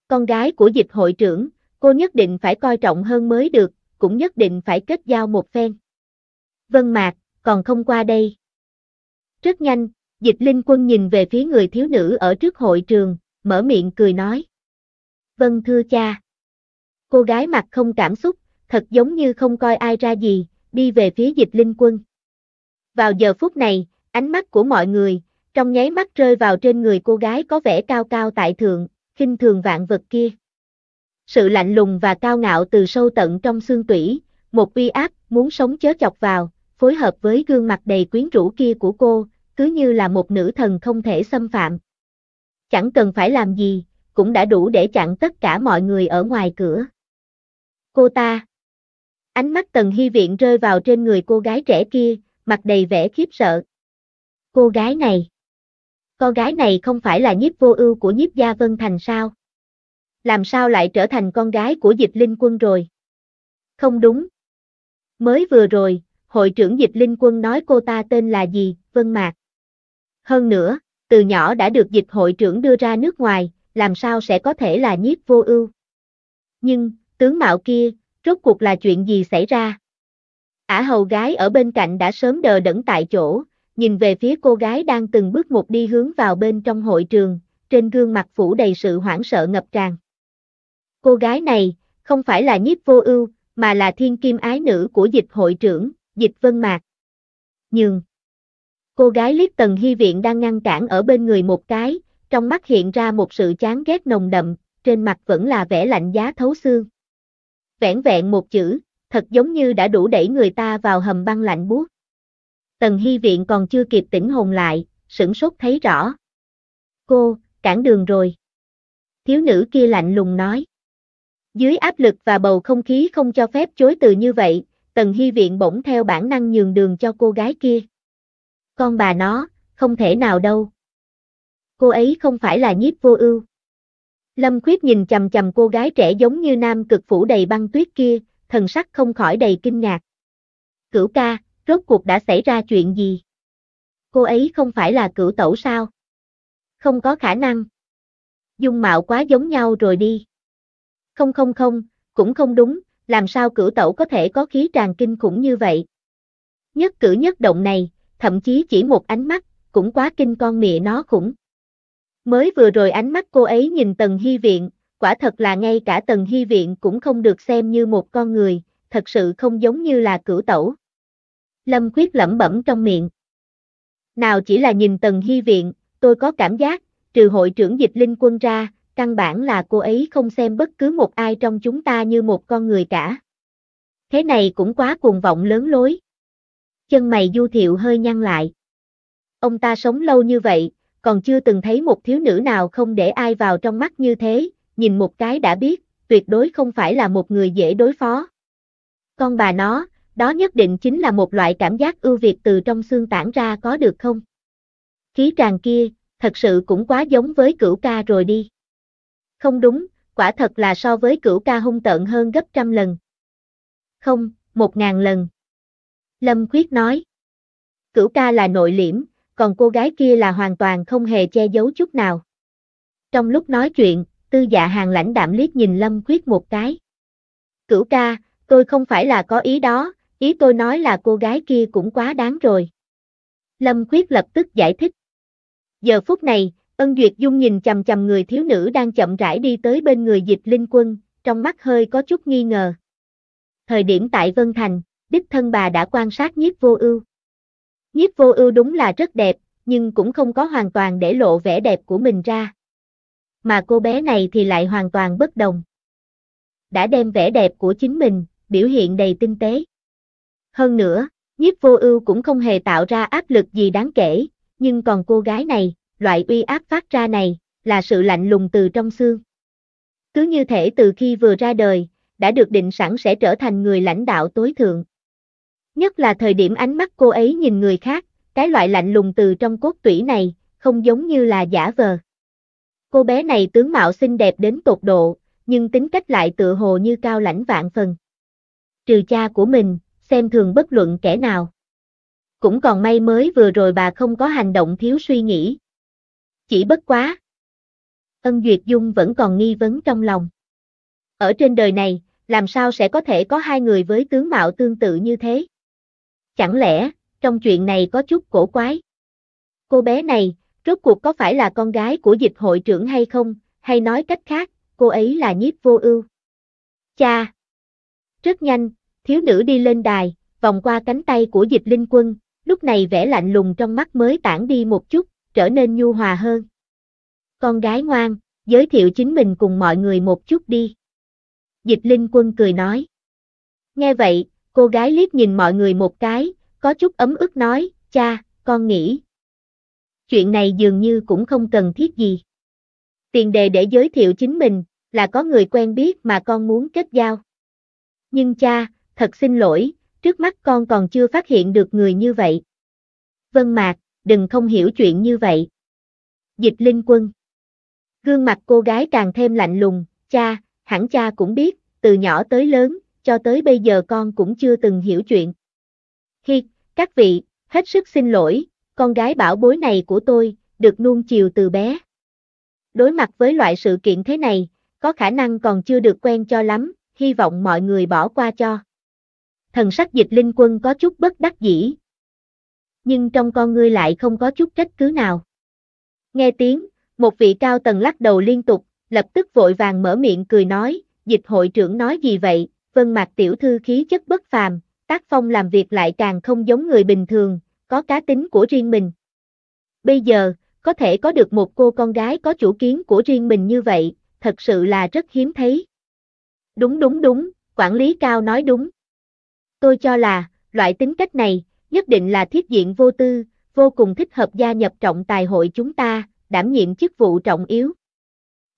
Con gái của dịch hội trưởng, cô nhất định phải coi trọng hơn mới được, cũng nhất định phải kết giao một phen. Vân Mạc, còn không qua đây. Rất nhanh, dịch linh quân nhìn về phía người thiếu nữ ở trước hội trường, mở miệng cười nói. Vân thưa cha. Cô gái mặt không cảm xúc, thật giống như không coi ai ra gì, đi về phía dịch linh quân. Vào giờ phút này, ánh mắt của mọi người, trong nháy mắt rơi vào trên người cô gái có vẻ cao cao tại thượng, khinh thường vạn vật kia. Sự lạnh lùng và cao ngạo từ sâu tận trong xương tủy, một uy áp muốn sống chớ chọc vào, phối hợp với gương mặt đầy quyến rũ kia của cô, cứ như là một nữ thần không thể xâm phạm. Chẳng cần phải làm gì, cũng đã đủ để chặn tất cả mọi người ở ngoài cửa. Cô ta Ánh mắt Tần Hy Viện rơi vào trên người cô gái trẻ kia, mặt đầy vẻ khiếp sợ. Cô gái này. cô gái này không phải là nhiếp vô ưu của nhiếp gia Vân Thành sao? Làm sao lại trở thành con gái của dịch linh quân rồi? Không đúng. Mới vừa rồi, hội trưởng dịch linh quân nói cô ta tên là gì, Vân Mạc. Hơn nữa, từ nhỏ đã được dịch hội trưởng đưa ra nước ngoài, làm sao sẽ có thể là nhiếp vô ưu. Nhưng, tướng mạo kia, rốt cuộc là chuyện gì xảy ra? Ả hầu gái ở bên cạnh đã sớm đờ đẫn tại chỗ, nhìn về phía cô gái đang từng bước một đi hướng vào bên trong hội trường, trên gương mặt phủ đầy sự hoảng sợ ngập tràn. Cô gái này, không phải là nhiếp vô ưu, mà là thiên kim ái nữ của dịch hội trưởng, dịch vân mạc. Nhưng, cô gái liếc tần hy viện đang ngăn cản ở bên người một cái, trong mắt hiện ra một sự chán ghét nồng đậm, trên mặt vẫn là vẻ lạnh giá thấu xương vẻn vẹn một chữ, thật giống như đã đủ đẩy người ta vào hầm băng lạnh buốt. Tần Hy Viện còn chưa kịp tỉnh hồn lại, sửng sốt thấy rõ. Cô, cản đường rồi. Thiếu nữ kia lạnh lùng nói. Dưới áp lực và bầu không khí không cho phép chối từ như vậy, Tần Hy Viện bỗng theo bản năng nhường đường cho cô gái kia. Con bà nó, không thể nào đâu. Cô ấy không phải là nhiếp vô ưu. Lâm Khuyết nhìn chầm chầm cô gái trẻ giống như nam cực phủ đầy băng tuyết kia, thần sắc không khỏi đầy kinh ngạc. Cửu ca, rốt cuộc đã xảy ra chuyện gì? Cô ấy không phải là cửu tẩu sao? Không có khả năng. Dung mạo quá giống nhau rồi đi. Không không không, cũng không đúng, làm sao cửu tẩu có thể có khí tràn kinh khủng như vậy? Nhất cử nhất động này, thậm chí chỉ một ánh mắt, cũng quá kinh con mẹ nó khủng. Mới vừa rồi ánh mắt cô ấy nhìn Tần Hy Viện, quả thật là ngay cả Tần Hy Viện cũng không được xem như một con người, thật sự không giống như là cửu tẩu. Lâm Khuyết lẩm bẩm trong miệng. Nào chỉ là nhìn Tần Hy Viện, tôi có cảm giác, trừ hội trưởng dịch linh quân ra, căn bản là cô ấy không xem bất cứ một ai trong chúng ta như một con người cả. Thế này cũng quá cuồng vọng lớn lối. Chân mày du thiệu hơi nhăn lại. Ông ta sống lâu như vậy, còn chưa từng thấy một thiếu nữ nào không để ai vào trong mắt như thế, nhìn một cái đã biết, tuyệt đối không phải là một người dễ đối phó. Con bà nó, đó nhất định chính là một loại cảm giác ưu việt từ trong xương tản ra có được không? Khí tràng kia, thật sự cũng quá giống với cửu ca rồi đi. Không đúng, quả thật là so với cửu ca hung tợn hơn gấp trăm lần. Không, một ngàn lần. Lâm Khuyết nói. Cửu ca là nội liễm, còn cô gái kia là hoàn toàn không hề che giấu chút nào. Trong lúc nói chuyện, tư dạ hàng lãnh đạm liếc nhìn Lâm Khuyết một cái. Cửu ca, tôi không phải là có ý đó, ý tôi nói là cô gái kia cũng quá đáng rồi. Lâm Khuyết lập tức giải thích. Giờ phút này, Ân Duyệt Dung nhìn chầm chầm người thiếu nữ đang chậm rãi đi tới bên người dịch linh quân, trong mắt hơi có chút nghi ngờ. Thời điểm tại Vân Thành, đích thân bà đã quan sát nhiếp vô ưu. Nhiếp vô ưu đúng là rất đẹp, nhưng cũng không có hoàn toàn để lộ vẻ đẹp của mình ra. Mà cô bé này thì lại hoàn toàn bất đồng. Đã đem vẻ đẹp của chính mình, biểu hiện đầy tinh tế. Hơn nữa, nhiếp vô ưu cũng không hề tạo ra áp lực gì đáng kể, nhưng còn cô gái này, loại uy áp phát ra này, là sự lạnh lùng từ trong xương. Cứ như thể từ khi vừa ra đời, đã được định sẵn sẽ trở thành người lãnh đạo tối thượng. Nhất là thời điểm ánh mắt cô ấy nhìn người khác, cái loại lạnh lùng từ trong cốt tủy này, không giống như là giả vờ. Cô bé này tướng mạo xinh đẹp đến tột độ, nhưng tính cách lại tựa hồ như cao lãnh vạn phần. Trừ cha của mình, xem thường bất luận kẻ nào. Cũng còn may mới vừa rồi bà không có hành động thiếu suy nghĩ. Chỉ bất quá. Ân Duyệt Dung vẫn còn nghi vấn trong lòng. Ở trên đời này, làm sao sẽ có thể có hai người với tướng mạo tương tự như thế? Chẳng lẽ, trong chuyện này có chút cổ quái? Cô bé này, rốt cuộc có phải là con gái của dịch hội trưởng hay không, hay nói cách khác, cô ấy là nhiếp vô ưu? Cha! Rất nhanh, thiếu nữ đi lên đài, vòng qua cánh tay của dịch linh quân, lúc này vẻ lạnh lùng trong mắt mới tản đi một chút, trở nên nhu hòa hơn. Con gái ngoan, giới thiệu chính mình cùng mọi người một chút đi. Dịch Linh Quân cười nói. Nghe vậy, Cô gái liếc nhìn mọi người một cái, có chút ấm ức nói, cha, con nghĩ. Chuyện này dường như cũng không cần thiết gì. Tiền đề để giới thiệu chính mình, là có người quen biết mà con muốn kết giao. Nhưng cha, thật xin lỗi, trước mắt con còn chưa phát hiện được người như vậy. Vân Mạc, đừng không hiểu chuyện như vậy. Dịch Linh Quân Gương mặt cô gái càng thêm lạnh lùng, cha, hẳn cha cũng biết, từ nhỏ tới lớn, cho tới bây giờ con cũng chưa từng hiểu chuyện. Hi, các vị, hết sức xin lỗi, con gái bảo bối này của tôi, được nuông chiều từ bé. Đối mặt với loại sự kiện thế này, có khả năng còn chưa được quen cho lắm, hy vọng mọi người bỏ qua cho. Thần sắc dịch linh quân có chút bất đắc dĩ. Nhưng trong con ngươi lại không có chút trách cứ nào. Nghe tiếng, một vị cao tầng lắc đầu liên tục, lập tức vội vàng mở miệng cười nói, dịch hội trưởng nói gì vậy, vân mặt tiểu thư khí chất bất phàm, tác phong làm việc lại càng không giống người bình thường, có cá tính của riêng mình. Bây giờ, có thể có được một cô con gái có chủ kiến của riêng mình như vậy, thật sự là rất hiếm thấy. Đúng đúng đúng, quản lý cao nói đúng. Tôi cho là, loại tính cách này, nhất định là thiết diện vô tư, vô cùng thích hợp gia nhập trọng tài hội chúng ta, đảm nhiệm chức vụ trọng yếu.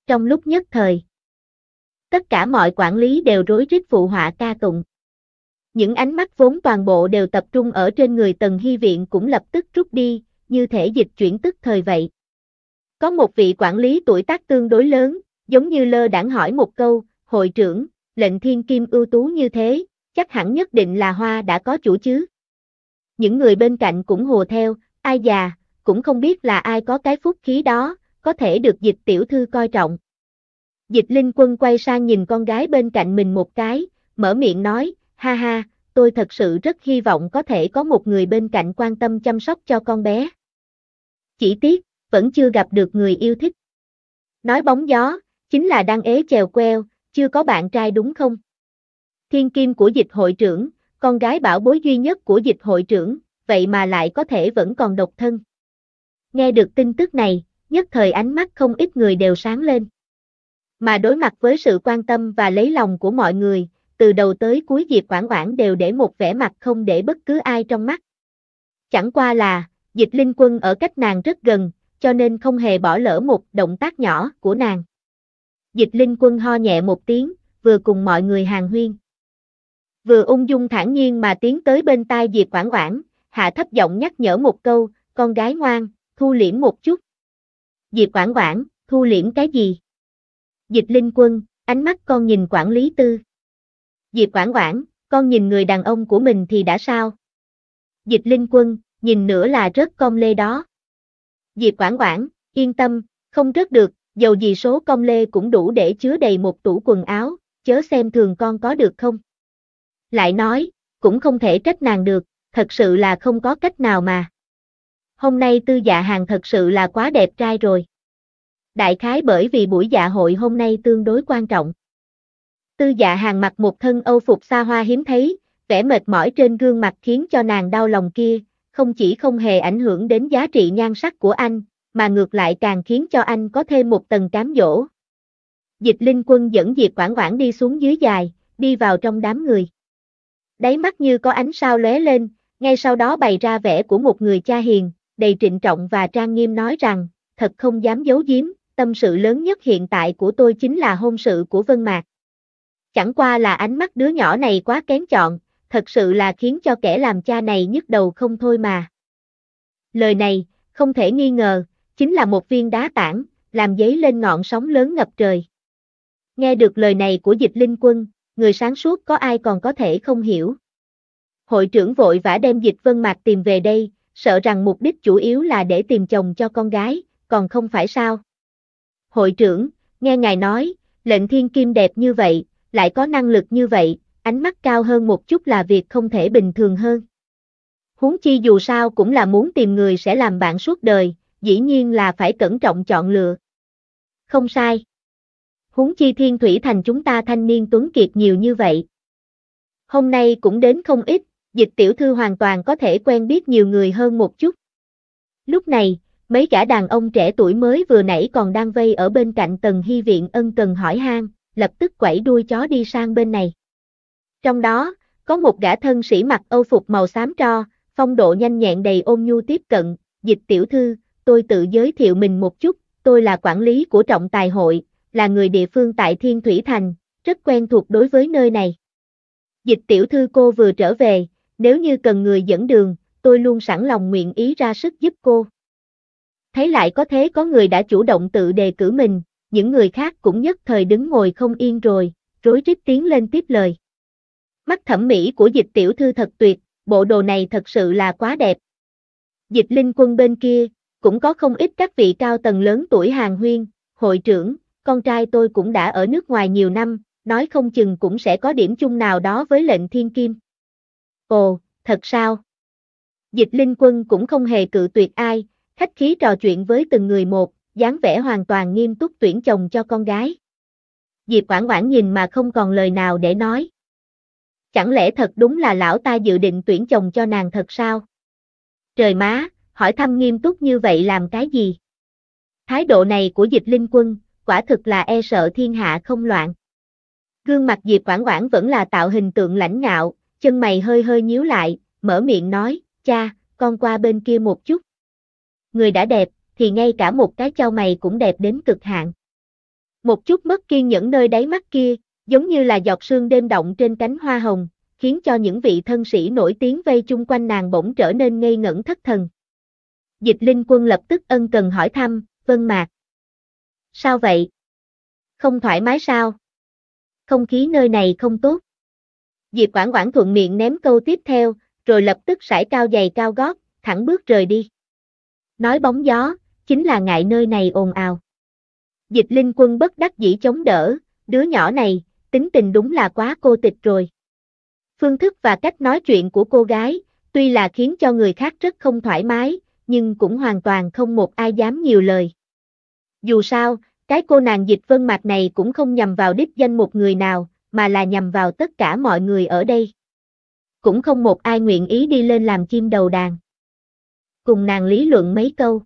Trong lúc nhất thời, tất cả mọi quản lý đều rối rít phụ họa ca tụng. Những ánh mắt vốn toàn bộ đều tập trung ở trên người Tần Hy Viện cũng lập tức rút đi, như thể dịch chuyển tức thời vậy. Có một vị quản lý tuổi tác tương đối lớn, giống như lơ đảng hỏi một câu, hội trưởng, lệnh thiên kim ưu tú như thế, chắc hẳn nhất định là hoa đã có chủ chứ. Những người bên cạnh cũng hồ theo, ai già, cũng không biết là ai có cái phúc khí đó, có thể được dịch tiểu thư coi trọng. Dịch linh quân quay sang nhìn con gái bên cạnh mình một cái, mở miệng nói, ha ha, tôi thật sự rất hy vọng có thể có một người bên cạnh quan tâm chăm sóc cho con bé. Chỉ tiếc, vẫn chưa gặp được người yêu thích. Nói bóng gió, chính là đang ế chèo queo, chưa có bạn trai đúng không? Thiên kim của dịch hội trưởng, con gái bảo bối duy nhất của dịch hội trưởng, vậy mà lại có thể vẫn còn độc thân. Nghe được tin tức này, nhất thời ánh mắt không ít người đều sáng lên. Mà đối mặt với sự quan tâm và lấy lòng của mọi người, từ đầu tới cuối Diệp Quảng Quảng đều để một vẻ mặt không để bất cứ ai trong mắt. Chẳng qua là, dịch linh quân ở cách nàng rất gần, cho nên không hề bỏ lỡ một động tác nhỏ của nàng. Dịch linh quân ho nhẹ một tiếng, vừa cùng mọi người hàng huyên. Vừa ung dung thản nhiên mà tiến tới bên tai Diệp Quảng Quảng, hạ thấp giọng nhắc nhở một câu, con gái ngoan, thu liễm một chút. Diệp Quảng Quảng, thu liễm cái gì? Dịch Linh Quân, ánh mắt con nhìn quản lý tư. Diệp Quảng Quảng, con nhìn người đàn ông của mình thì đã sao? Dịch Linh Quân, nhìn nữa là rớt công lê đó. Diệp Quảng Quảng, yên tâm, không rớt được, dầu gì số công lê cũng đủ để chứa đầy một tủ quần áo, chớ xem thường con có được không? Lại nói, cũng không thể trách nàng được, thật sự là không có cách nào mà. Hôm nay tư dạ hàng thật sự là quá đẹp trai rồi đại khái bởi vì buổi dạ hội hôm nay tương đối quan trọng. Tư dạ hàng mặc một thân âu phục xa hoa hiếm thấy, vẻ mệt mỏi trên gương mặt khiến cho nàng đau lòng kia, không chỉ không hề ảnh hưởng đến giá trị nhan sắc của anh, mà ngược lại càng khiến cho anh có thêm một tầng cám dỗ. Dịch linh quân dẫn Diệp Quảng Quảng đi xuống dưới dài, đi vào trong đám người. Đáy mắt như có ánh sao lóe lên, ngay sau đó bày ra vẻ của một người cha hiền, đầy trịnh trọng và trang nghiêm nói rằng, thật không dám giấu giếm, tâm sự lớn nhất hiện tại của tôi chính là hôn sự của Vân Mạc. Chẳng qua là ánh mắt đứa nhỏ này quá kén chọn, thật sự là khiến cho kẻ làm cha này nhức đầu không thôi mà. Lời này, không thể nghi ngờ, chính là một viên đá tảng, làm giấy lên ngọn sóng lớn ngập trời. Nghe được lời này của dịch linh quân, người sáng suốt có ai còn có thể không hiểu. Hội trưởng vội vã đem dịch vân mạc tìm về đây, sợ rằng mục đích chủ yếu là để tìm chồng cho con gái, còn không phải sao hội trưởng, nghe ngài nói, lệnh thiên kim đẹp như vậy, lại có năng lực như vậy, ánh mắt cao hơn một chút là việc không thể bình thường hơn. Huống chi dù sao cũng là muốn tìm người sẽ làm bạn suốt đời, dĩ nhiên là phải cẩn trọng chọn lựa. Không sai. Huống chi thiên thủy thành chúng ta thanh niên tuấn kiệt nhiều như vậy. Hôm nay cũng đến không ít, dịch tiểu thư hoàn toàn có thể quen biết nhiều người hơn một chút. Lúc này, Mấy gã đàn ông trẻ tuổi mới vừa nãy còn đang vây ở bên cạnh tầng Hy Viện ân cần hỏi han, lập tức quẩy đuôi chó đi sang bên này. Trong đó, có một gã thân sĩ mặc âu phục màu xám tro, phong độ nhanh nhẹn đầy ôn nhu tiếp cận, dịch tiểu thư, tôi tự giới thiệu mình một chút, tôi là quản lý của trọng tài hội, là người địa phương tại Thiên Thủy Thành, rất quen thuộc đối với nơi này. Dịch tiểu thư cô vừa trở về, nếu như cần người dẫn đường, tôi luôn sẵn lòng nguyện ý ra sức giúp cô thấy lại có thế có người đã chủ động tự đề cử mình, những người khác cũng nhất thời đứng ngồi không yên rồi, rối rít tiến lên tiếp lời. Mắt thẩm mỹ của dịch tiểu thư thật tuyệt, bộ đồ này thật sự là quá đẹp. Dịch linh quân bên kia, cũng có không ít các vị cao tầng lớn tuổi hàng huyên, hội trưởng, con trai tôi cũng đã ở nước ngoài nhiều năm, nói không chừng cũng sẽ có điểm chung nào đó với lệnh thiên kim. Ồ, thật sao? Dịch linh quân cũng không hề cự tuyệt ai, khách khí trò chuyện với từng người một, dáng vẻ hoàn toàn nghiêm túc tuyển chồng cho con gái. Diệp Quảng Quảng nhìn mà không còn lời nào để nói. Chẳng lẽ thật đúng là lão ta dự định tuyển chồng cho nàng thật sao? Trời má, hỏi thăm nghiêm túc như vậy làm cái gì? Thái độ này của dịch linh quân, quả thực là e sợ thiên hạ không loạn. Gương mặt Diệp Quảng Quảng vẫn là tạo hình tượng lãnh ngạo, chân mày hơi hơi nhíu lại, mở miệng nói, cha, con qua bên kia một chút người đã đẹp, thì ngay cả một cái chau mày cũng đẹp đến cực hạn. Một chút mất kiên nhẫn nơi đáy mắt kia, giống như là giọt sương đêm động trên cánh hoa hồng, khiến cho những vị thân sĩ nổi tiếng vây chung quanh nàng bỗng trở nên ngây ngẩn thất thần. Dịch linh quân lập tức ân cần hỏi thăm, vân mạc. Sao vậy? Không thoải mái sao? Không khí nơi này không tốt. Diệp Quảng Quảng thuận miệng ném câu tiếp theo, rồi lập tức sải cao giày cao gót, thẳng bước rời đi. Nói bóng gió, chính là ngại nơi này ồn ào. Dịch linh quân bất đắc dĩ chống đỡ, đứa nhỏ này, tính tình đúng là quá cô tịch rồi. Phương thức và cách nói chuyện của cô gái, tuy là khiến cho người khác rất không thoải mái, nhưng cũng hoàn toàn không một ai dám nhiều lời. Dù sao, cái cô nàng dịch vân mạc này cũng không nhằm vào đích danh một người nào, mà là nhằm vào tất cả mọi người ở đây. Cũng không một ai nguyện ý đi lên làm chim đầu đàn cùng nàng lý luận mấy câu.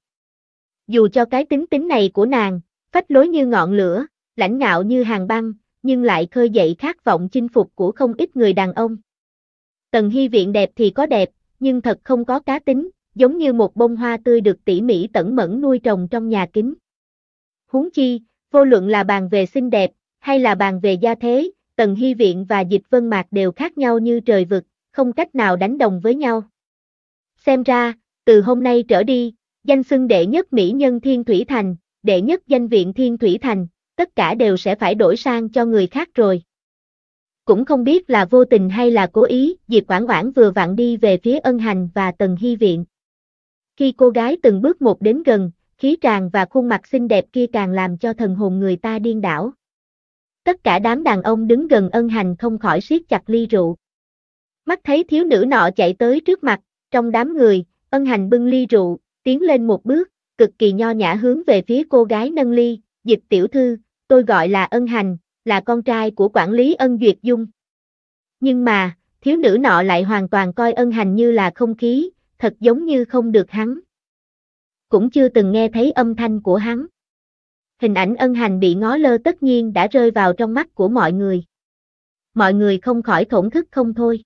Dù cho cái tính tính này của nàng, phách lối như ngọn lửa, lãnh ngạo như hàng băng, nhưng lại khơi dậy khát vọng chinh phục của không ít người đàn ông. Tần Hy Viện đẹp thì có đẹp, nhưng thật không có cá tính, giống như một bông hoa tươi được tỉ mỉ tẩn mẫn nuôi trồng trong nhà kính. Huống chi, vô luận là bàn về xinh đẹp, hay là bàn về gia thế, Tần Hy Viện và Dịch Vân Mạc đều khác nhau như trời vực, không cách nào đánh đồng với nhau. Xem ra, từ hôm nay trở đi, danh xưng đệ nhất mỹ nhân Thiên Thủy Thành, đệ nhất danh viện Thiên Thủy Thành, tất cả đều sẽ phải đổi sang cho người khác rồi. Cũng không biết là vô tình hay là cố ý, Diệp Quảng Quảng vừa vặn đi về phía ân hành và tần hy viện. Khi cô gái từng bước một đến gần, khí tràng và khuôn mặt xinh đẹp kia càng làm cho thần hồn người ta điên đảo. Tất cả đám đàn ông đứng gần ân hành không khỏi siết chặt ly rượu. Mắt thấy thiếu nữ nọ chạy tới trước mặt, trong đám người, Ân hành bưng ly rượu, tiến lên một bước, cực kỳ nho nhã hướng về phía cô gái nâng ly, dịch tiểu thư, tôi gọi là ân hành, là con trai của quản lý ân duyệt dung. Nhưng mà, thiếu nữ nọ lại hoàn toàn coi ân hành như là không khí, thật giống như không được hắn. Cũng chưa từng nghe thấy âm thanh của hắn. Hình ảnh ân hành bị ngó lơ tất nhiên đã rơi vào trong mắt của mọi người. Mọi người không khỏi thổn thức không thôi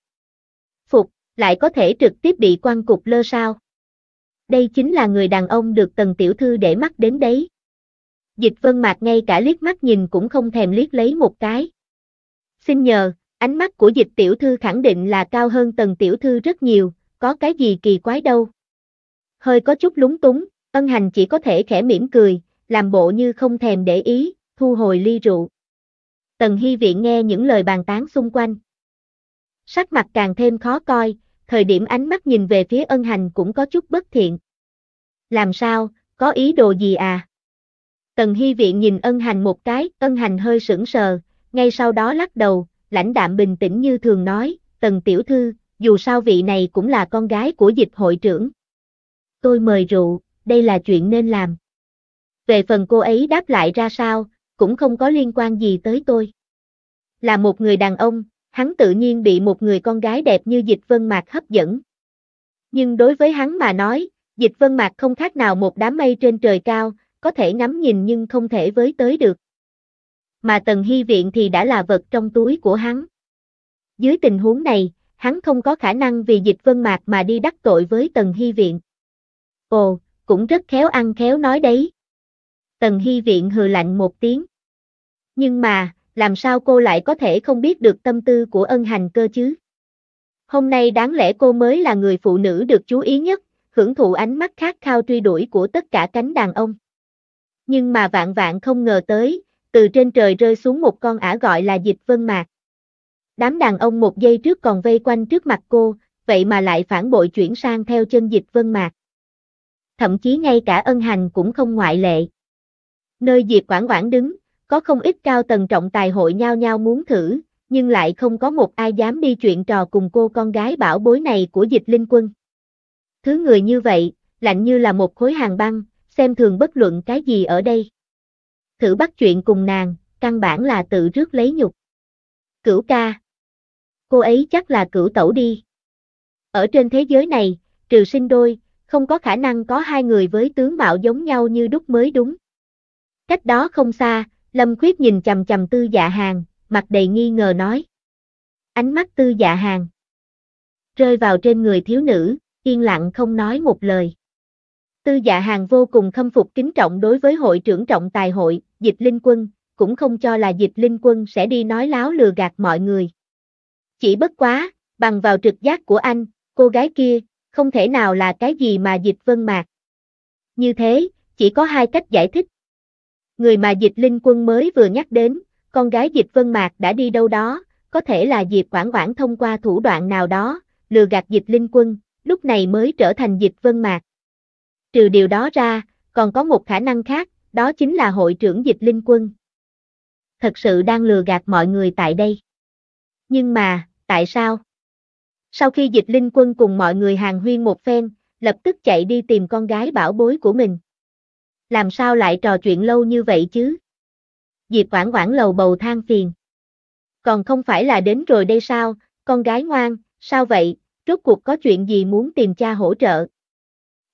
lại có thể trực tiếp bị quan cục lơ sao. Đây chính là người đàn ông được tần tiểu thư để mắt đến đấy. Dịch vân mạc ngay cả liếc mắt nhìn cũng không thèm liếc lấy một cái. Xin nhờ, ánh mắt của dịch tiểu thư khẳng định là cao hơn tần tiểu thư rất nhiều, có cái gì kỳ quái đâu. Hơi có chút lúng túng, ân hành chỉ có thể khẽ mỉm cười, làm bộ như không thèm để ý, thu hồi ly rượu. Tần Hy Viện nghe những lời bàn tán xung quanh. Sắc mặt càng thêm khó coi, thời điểm ánh mắt nhìn về phía ân hành cũng có chút bất thiện. Làm sao, có ý đồ gì à? Tần Hy Viện nhìn ân hành một cái, ân hành hơi sững sờ, ngay sau đó lắc đầu, lãnh đạm bình tĩnh như thường nói, Tần Tiểu Thư, dù sao vị này cũng là con gái của dịch hội trưởng. Tôi mời rượu, đây là chuyện nên làm. Về phần cô ấy đáp lại ra sao, cũng không có liên quan gì tới tôi. Là một người đàn ông, hắn tự nhiên bị một người con gái đẹp như Dịch Vân Mạc hấp dẫn. Nhưng đối với hắn mà nói, Dịch Vân Mạc không khác nào một đám mây trên trời cao, có thể ngắm nhìn nhưng không thể với tới được. Mà Tần Hy Viện thì đã là vật trong túi của hắn. Dưới tình huống này, hắn không có khả năng vì Dịch Vân Mạc mà đi đắc tội với Tần Hy Viện. Ồ, cũng rất khéo ăn khéo nói đấy. Tần Hy Viện hừ lạnh một tiếng. Nhưng mà, làm sao cô lại có thể không biết được tâm tư của ân hành cơ chứ? Hôm nay đáng lẽ cô mới là người phụ nữ được chú ý nhất, hưởng thụ ánh mắt khát khao truy đuổi của tất cả cánh đàn ông. Nhưng mà vạn vạn không ngờ tới, từ trên trời rơi xuống một con ả gọi là dịch vân mạc. Đám đàn ông một giây trước còn vây quanh trước mặt cô, vậy mà lại phản bội chuyển sang theo chân dịch vân mạc. Thậm chí ngay cả ân hành cũng không ngoại lệ. Nơi Diệp Quảng Quảng đứng, có không ít cao tầng trọng tài hội nhau nhau muốn thử, nhưng lại không có một ai dám đi chuyện trò cùng cô con gái bảo bối này của dịch linh quân. Thứ người như vậy, lạnh như là một khối hàng băng, xem thường bất luận cái gì ở đây. Thử bắt chuyện cùng nàng, căn bản là tự rước lấy nhục. Cửu ca. Cô ấy chắc là cửu tẩu đi. Ở trên thế giới này, trừ sinh đôi, không có khả năng có hai người với tướng mạo giống nhau như đúc mới đúng. Cách đó không xa, Lâm Khuyết nhìn chầm chầm tư dạ hàng, mặt đầy nghi ngờ nói. Ánh mắt tư dạ hàng. Rơi vào trên người thiếu nữ, yên lặng không nói một lời. Tư dạ hàng vô cùng khâm phục kính trọng đối với hội trưởng trọng tài hội, dịch linh quân, cũng không cho là dịch linh quân sẽ đi nói láo lừa gạt mọi người. Chỉ bất quá, bằng vào trực giác của anh, cô gái kia, không thể nào là cái gì mà dịch vân mạc. Như thế, chỉ có hai cách giải thích, Người mà dịch linh quân mới vừa nhắc đến, con gái dịch vân mạc đã đi đâu đó, có thể là Diệp Quảng Quảng thông qua thủ đoạn nào đó, lừa gạt dịch linh quân, lúc này mới trở thành dịch vân mạc. Trừ điều đó ra, còn có một khả năng khác, đó chính là hội trưởng dịch linh quân. Thật sự đang lừa gạt mọi người tại đây. Nhưng mà, tại sao? Sau khi dịch linh quân cùng mọi người hàng huyên một phen, lập tức chạy đi tìm con gái bảo bối của mình làm sao lại trò chuyện lâu như vậy chứ? Diệp Quảng Quảng lầu bầu than phiền. Còn không phải là đến rồi đây sao, con gái ngoan, sao vậy, rốt cuộc có chuyện gì muốn tìm cha hỗ trợ?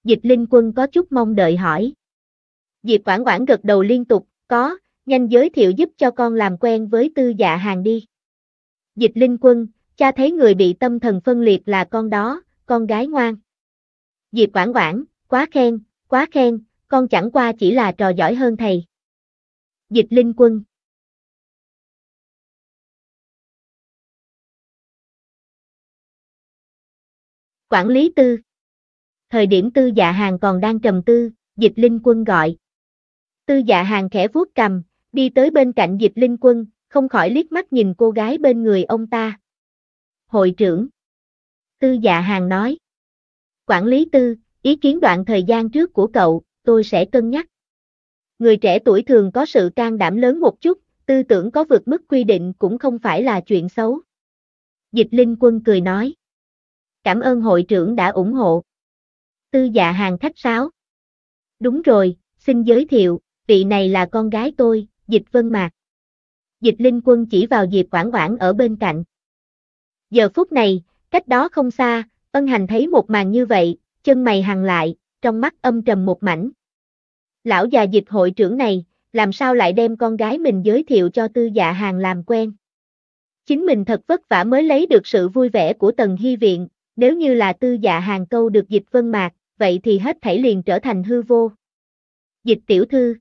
Dịch Linh Quân có chút mong đợi hỏi. Diệp Quảng Quảng gật đầu liên tục, có, nhanh giới thiệu giúp cho con làm quen với tư dạ hàng đi. Dịch Linh Quân, cha thấy người bị tâm thần phân liệt là con đó, con gái ngoan. Diệp Quảng Quảng, quá khen, quá khen, con chẳng qua chỉ là trò giỏi hơn thầy. Dịch Linh Quân Quản lý tư Thời điểm tư dạ hàng còn đang trầm tư, dịch linh quân gọi. Tư dạ hàng khẽ vuốt cầm, đi tới bên cạnh dịch linh quân, không khỏi liếc mắt nhìn cô gái bên người ông ta. Hội trưởng Tư dạ hàng nói Quản lý tư, ý kiến đoạn thời gian trước của cậu, tôi sẽ cân nhắc. Người trẻ tuổi thường có sự can đảm lớn một chút, tư tưởng có vượt mức quy định cũng không phải là chuyện xấu. Dịch Linh Quân cười nói. Cảm ơn hội trưởng đã ủng hộ. Tư dạ hàng khách sáo. Đúng rồi, xin giới thiệu, vị này là con gái tôi, Dịch Vân Mạc. Dịch Linh Quân chỉ vào Diệp Quảng Quảng ở bên cạnh. Giờ phút này, cách đó không xa, ân hành thấy một màn như vậy, chân mày hằng lại, trong mắt âm trầm một mảnh. Lão già dịch hội trưởng này, làm sao lại đem con gái mình giới thiệu cho tư dạ hàng làm quen. Chính mình thật vất vả mới lấy được sự vui vẻ của Tần Hy Viện, nếu như là tư dạ hàng câu được dịch vân mạc, vậy thì hết thảy liền trở thành hư vô. Dịch tiểu thư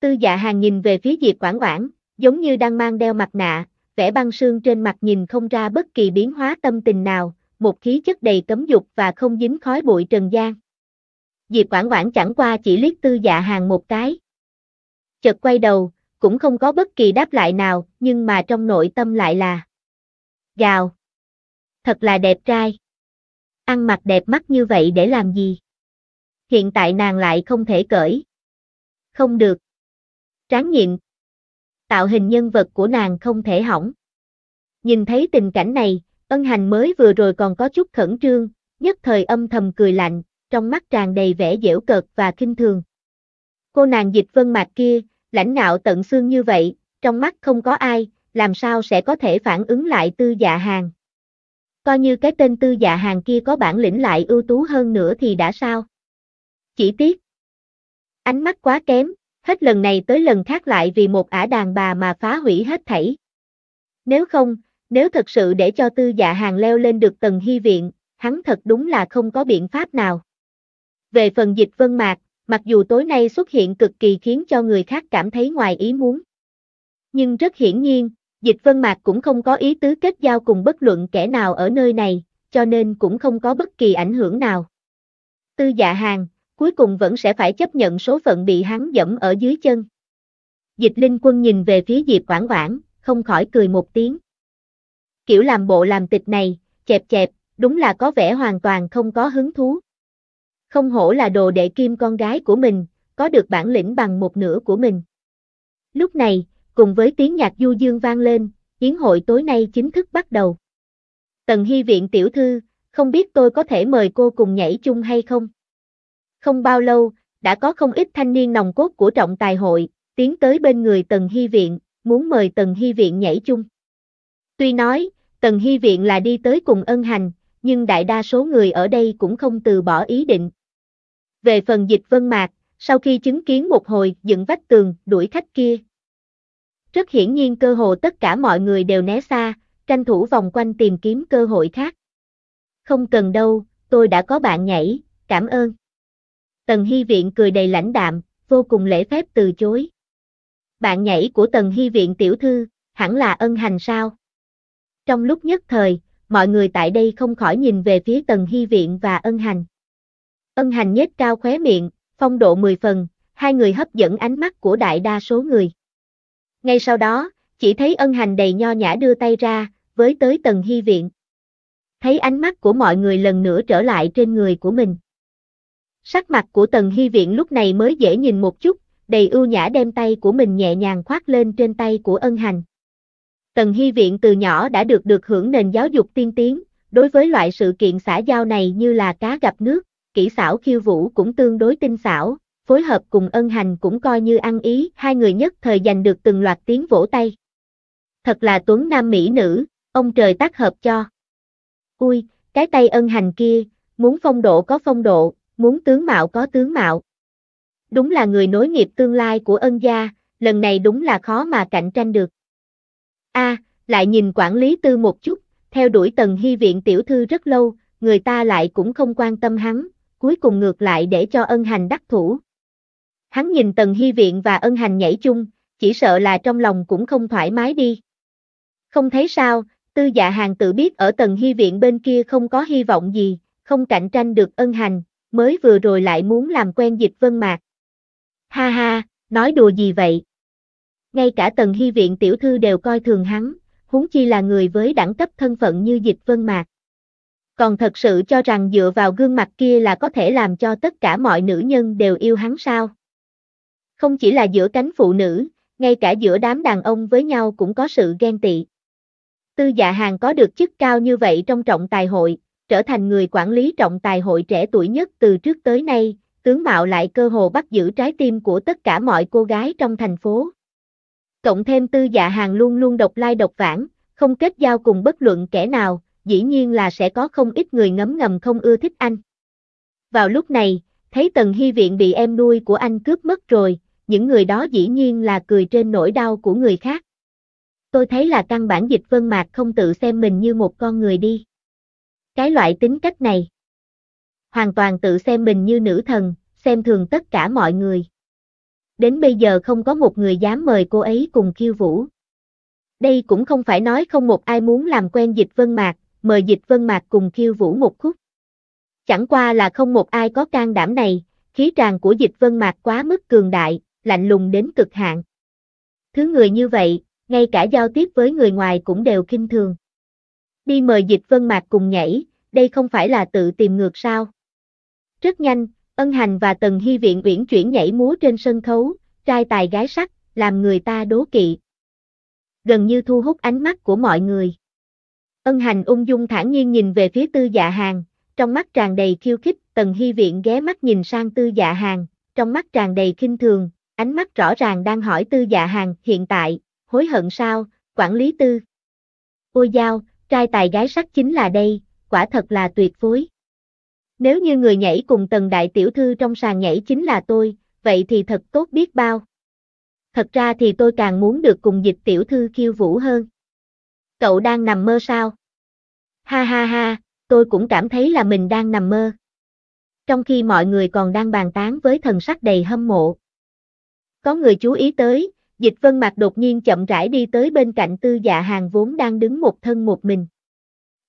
Tư dạ hàng nhìn về phía Diệp Quảng Quảng, giống như đang mang đeo mặt nạ, vẻ băng sương trên mặt nhìn không ra bất kỳ biến hóa tâm tình nào, một khí chất đầy cấm dục và không dính khói bụi trần gian. Diệp Quảng Quảng chẳng qua chỉ liếc tư dạ hàng một cái. Chợt quay đầu, cũng không có bất kỳ đáp lại nào, nhưng mà trong nội tâm lại là Gào! Thật là đẹp trai! Ăn mặc đẹp mắt như vậy để làm gì? Hiện tại nàng lại không thể cởi. Không được. Tráng nhịn. Tạo hình nhân vật của nàng không thể hỏng. Nhìn thấy tình cảnh này, ân hành mới vừa rồi còn có chút khẩn trương, nhất thời âm thầm cười lạnh, trong mắt tràn đầy vẻ dễu cợt và kinh thường. Cô nàng dịch vân mạc kia, lãnh nạo tận xương như vậy, trong mắt không có ai, làm sao sẽ có thể phản ứng lại tư dạ hàng. Coi như cái tên tư dạ hàng kia có bản lĩnh lại ưu tú hơn nữa thì đã sao. Chỉ tiếc. Ánh mắt quá kém, hết lần này tới lần khác lại vì một ả đàn bà mà phá hủy hết thảy. Nếu không, nếu thật sự để cho tư dạ hàng leo lên được tầng hy viện, hắn thật đúng là không có biện pháp nào. Về phần dịch vân mạc, mặc dù tối nay xuất hiện cực kỳ khiến cho người khác cảm thấy ngoài ý muốn. Nhưng rất hiển nhiên, dịch vân mạc cũng không có ý tứ kết giao cùng bất luận kẻ nào ở nơi này, cho nên cũng không có bất kỳ ảnh hưởng nào. Tư dạ hàng, cuối cùng vẫn sẽ phải chấp nhận số phận bị hắn dẫm ở dưới chân. Dịch linh quân nhìn về phía Diệp Quảng Quảng, không khỏi cười một tiếng. Kiểu làm bộ làm tịch này, chẹp chẹp, đúng là có vẻ hoàn toàn không có hứng thú. Không hổ là đồ đệ kim con gái của mình, có được bản lĩnh bằng một nửa của mình. Lúc này, cùng với tiếng nhạc du dương vang lên, yến hội tối nay chính thức bắt đầu. Tần Hy Viện tiểu thư, không biết tôi có thể mời cô cùng nhảy chung hay không? Không bao lâu, đã có không ít thanh niên nòng cốt của trọng tài hội, tiến tới bên người Tần Hy Viện, muốn mời Tần Hy Viện nhảy chung. Tuy nói, Tần Hy Viện là đi tới cùng ân hành, nhưng đại đa số người ở đây cũng không từ bỏ ý định, về phần dịch vân mạc, sau khi chứng kiến một hồi dựng vách tường đuổi khách kia. Rất hiển nhiên cơ hồ tất cả mọi người đều né xa, tranh thủ vòng quanh tìm kiếm cơ hội khác. Không cần đâu, tôi đã có bạn nhảy, cảm ơn. Tần Hy Viện cười đầy lãnh đạm, vô cùng lễ phép từ chối. Bạn nhảy của Tần Hy Viện tiểu thư, hẳn là ân hành sao? Trong lúc nhất thời, mọi người tại đây không khỏi nhìn về phía Tần Hy Viện và ân hành. Ân hành nhếch cao khóe miệng, phong độ mười phần, hai người hấp dẫn ánh mắt của đại đa số người. Ngay sau đó, chỉ thấy ân hành đầy nho nhã đưa tay ra, với tới tầng hy viện. Thấy ánh mắt của mọi người lần nữa trở lại trên người của mình. Sắc mặt của tần hy viện lúc này mới dễ nhìn một chút, đầy ưu nhã đem tay của mình nhẹ nhàng khoác lên trên tay của ân hành. Tần hy viện từ nhỏ đã được được hưởng nền giáo dục tiên tiến, đối với loại sự kiện xã giao này như là cá gặp nước, kỹ xảo khiêu vũ cũng tương đối tinh xảo, phối hợp cùng ân hành cũng coi như ăn ý, hai người nhất thời giành được từng loạt tiếng vỗ tay. Thật là tuấn nam mỹ nữ, ông trời tác hợp cho. Ui, cái tay ân hành kia, muốn phong độ có phong độ, muốn tướng mạo có tướng mạo. Đúng là người nối nghiệp tương lai của ân gia, lần này đúng là khó mà cạnh tranh được. A, à, lại nhìn quản lý tư một chút, theo đuổi tần hy viện tiểu thư rất lâu, người ta lại cũng không quan tâm hắn, cuối cùng ngược lại để cho ân hành đắc thủ. Hắn nhìn Tần Hy Viện và ân hành nhảy chung, chỉ sợ là trong lòng cũng không thoải mái đi. Không thấy sao, tư dạ hàng tự biết ở Tần Hy Viện bên kia không có hy vọng gì, không cạnh tranh được ân hành, mới vừa rồi lại muốn làm quen dịch vân mạc. Ha ha, nói đùa gì vậy? Ngay cả Tần Hy Viện tiểu thư đều coi thường hắn, huống chi là người với đẳng cấp thân phận như dịch vân mạc còn thật sự cho rằng dựa vào gương mặt kia là có thể làm cho tất cả mọi nữ nhân đều yêu hắn sao. Không chỉ là giữa cánh phụ nữ, ngay cả giữa đám đàn ông với nhau cũng có sự ghen tị. Tư dạ hàng có được chức cao như vậy trong trọng tài hội, trở thành người quản lý trọng tài hội trẻ tuổi nhất từ trước tới nay, tướng mạo lại cơ hồ bắt giữ trái tim của tất cả mọi cô gái trong thành phố. Cộng thêm tư dạ hàng luôn luôn độc lai độc vãng, không kết giao cùng bất luận kẻ nào, dĩ nhiên là sẽ có không ít người ngấm ngầm không ưa thích anh. Vào lúc này, thấy Tần Hy Viện bị em nuôi của anh cướp mất rồi, những người đó dĩ nhiên là cười trên nỗi đau của người khác. Tôi thấy là căn bản dịch vân mạc không tự xem mình như một con người đi. Cái loại tính cách này, hoàn toàn tự xem mình như nữ thần, xem thường tất cả mọi người. Đến bây giờ không có một người dám mời cô ấy cùng khiêu vũ. Đây cũng không phải nói không một ai muốn làm quen dịch vân mạc, mời dịch vân mạc cùng khiêu vũ một khúc. Chẳng qua là không một ai có can đảm này, khí tràng của dịch vân mạc quá mức cường đại, lạnh lùng đến cực hạn. Thứ người như vậy, ngay cả giao tiếp với người ngoài cũng đều kinh thường. Đi mời dịch vân mạc cùng nhảy, đây không phải là tự tìm ngược sao. Rất nhanh, ân hành và tần hy viện uyển chuyển nhảy múa trên sân khấu, trai tài gái sắc, làm người ta đố kỵ. Gần như thu hút ánh mắt của mọi người. Ân hành ung dung thản nhiên nhìn về phía tư dạ hàng, trong mắt tràn đầy khiêu khích, tần hy viện ghé mắt nhìn sang tư dạ hàng, trong mắt tràn đầy kinh thường, ánh mắt rõ ràng đang hỏi tư dạ hàng hiện tại, hối hận sao, quản lý tư. Ôi giao, trai tài gái sắc chính là đây, quả thật là tuyệt phối. Nếu như người nhảy cùng tần đại tiểu thư trong sàn nhảy chính là tôi, vậy thì thật tốt biết bao. Thật ra thì tôi càng muốn được cùng dịch tiểu thư khiêu vũ hơn. Cậu đang nằm mơ sao? Ha ha ha, tôi cũng cảm thấy là mình đang nằm mơ. Trong khi mọi người còn đang bàn tán với thần sắc đầy hâm mộ. Có người chú ý tới, dịch vân mặt đột nhiên chậm rãi đi tới bên cạnh tư dạ hàng vốn đang đứng một thân một mình.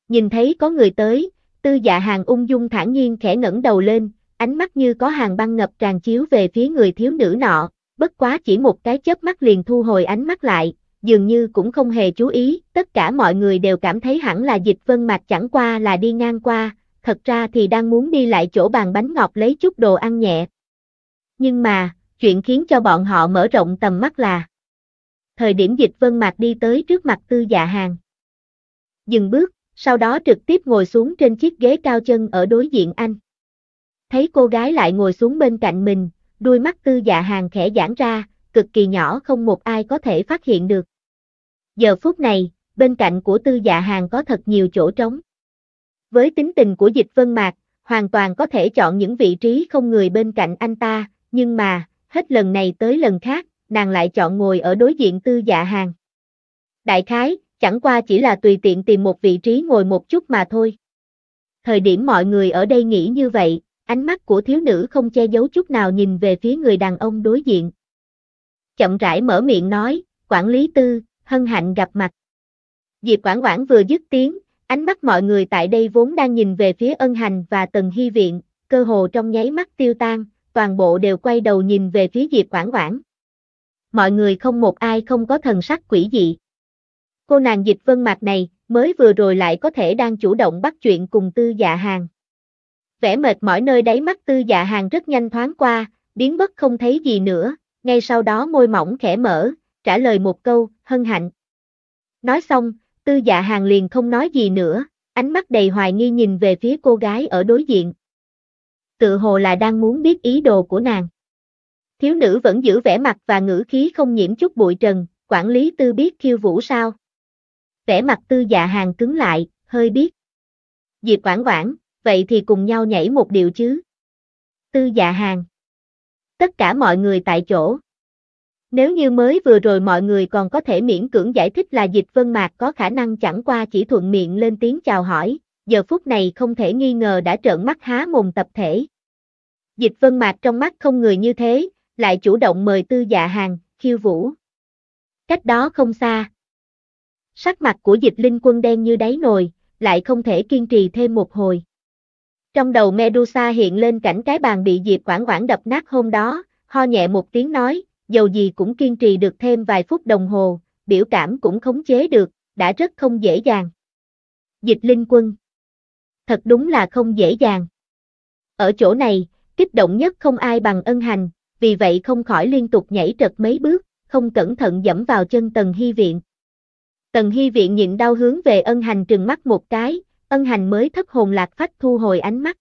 Nhìn thấy có người tới, tư dạ hàng ung dung thản nhiên khẽ ngẩng đầu lên, ánh mắt như có hàng băng ngập tràn chiếu về phía người thiếu nữ nọ, bất quá chỉ một cái chớp mắt liền thu hồi ánh mắt lại, dường như cũng không hề chú ý, tất cả mọi người đều cảm thấy hẳn là dịch vân mạc chẳng qua là đi ngang qua, thật ra thì đang muốn đi lại chỗ bàn bánh ngọt lấy chút đồ ăn nhẹ. Nhưng mà, chuyện khiến cho bọn họ mở rộng tầm mắt là thời điểm dịch vân mạc đi tới trước mặt tư dạ hàng. Dừng bước, sau đó trực tiếp ngồi xuống trên chiếc ghế cao chân ở đối diện anh. Thấy cô gái lại ngồi xuống bên cạnh mình, đuôi mắt tư dạ hàng khẽ giãn ra, cực kỳ nhỏ không một ai có thể phát hiện được. Giờ phút này, bên cạnh của tư dạ hàng có thật nhiều chỗ trống. Với tính tình của dịch vân mạc, hoàn toàn có thể chọn những vị trí không người bên cạnh anh ta, nhưng mà, hết lần này tới lần khác, nàng lại chọn ngồi ở đối diện tư dạ hàng. Đại khái, chẳng qua chỉ là tùy tiện tìm một vị trí ngồi một chút mà thôi. Thời điểm mọi người ở đây nghĩ như vậy, ánh mắt của thiếu nữ không che giấu chút nào nhìn về phía người đàn ông đối diện. Chậm rãi mở miệng nói, quản lý tư, hân hạnh gặp mặt. Diệp Quảng Quảng vừa dứt tiếng, ánh mắt mọi người tại đây vốn đang nhìn về phía ân hành và tần hy viện, cơ hồ trong nháy mắt tiêu tan, toàn bộ đều quay đầu nhìn về phía Diệp Quảng Quảng. Mọi người không một ai không có thần sắc quỷ dị. Cô nàng dịch vân mạc này, mới vừa rồi lại có thể đang chủ động bắt chuyện cùng tư dạ hàng. Vẻ mệt mỏi nơi đáy mắt tư dạ hàng rất nhanh thoáng qua, biến mất không thấy gì nữa, ngay sau đó môi mỏng khẽ mở, trả lời một câu, hân hạnh. Nói xong, tư dạ hàng liền không nói gì nữa, ánh mắt đầy hoài nghi nhìn về phía cô gái ở đối diện. Tự hồ là đang muốn biết ý đồ của nàng. Thiếu nữ vẫn giữ vẻ mặt và ngữ khí không nhiễm chút bụi trần, quản lý tư biết khiêu vũ sao. Vẻ mặt tư dạ hàng cứng lại, hơi biết. Diệp quảng quảng vậy thì cùng nhau nhảy một điều chứ. Tư dạ hàng. Tất cả mọi người tại chỗ, nếu như mới vừa rồi mọi người còn có thể miễn cưỡng giải thích là dịch vân mạc có khả năng chẳng qua chỉ thuận miệng lên tiếng chào hỏi, giờ phút này không thể nghi ngờ đã trợn mắt há mồm tập thể. Dịch vân mạc trong mắt không người như thế, lại chủ động mời tư dạ hàng, khiêu vũ. Cách đó không xa. Sắc mặt của dịch linh quân đen như đáy nồi, lại không thể kiên trì thêm một hồi. Trong đầu Medusa hiện lên cảnh cái bàn bị Diệp Quảng Quảng đập nát hôm đó, ho nhẹ một tiếng nói, dầu gì cũng kiên trì được thêm vài phút đồng hồ, biểu cảm cũng khống chế được, đã rất không dễ dàng. Dịch linh quân Thật đúng là không dễ dàng. Ở chỗ này, kích động nhất không ai bằng ân hành, vì vậy không khỏi liên tục nhảy trật mấy bước, không cẩn thận dẫm vào chân Tần Hy Viện. Tần Hy Viện nhịn đau hướng về ân hành trừng mắt một cái, ân hành mới thất hồn lạc phách thu hồi ánh mắt.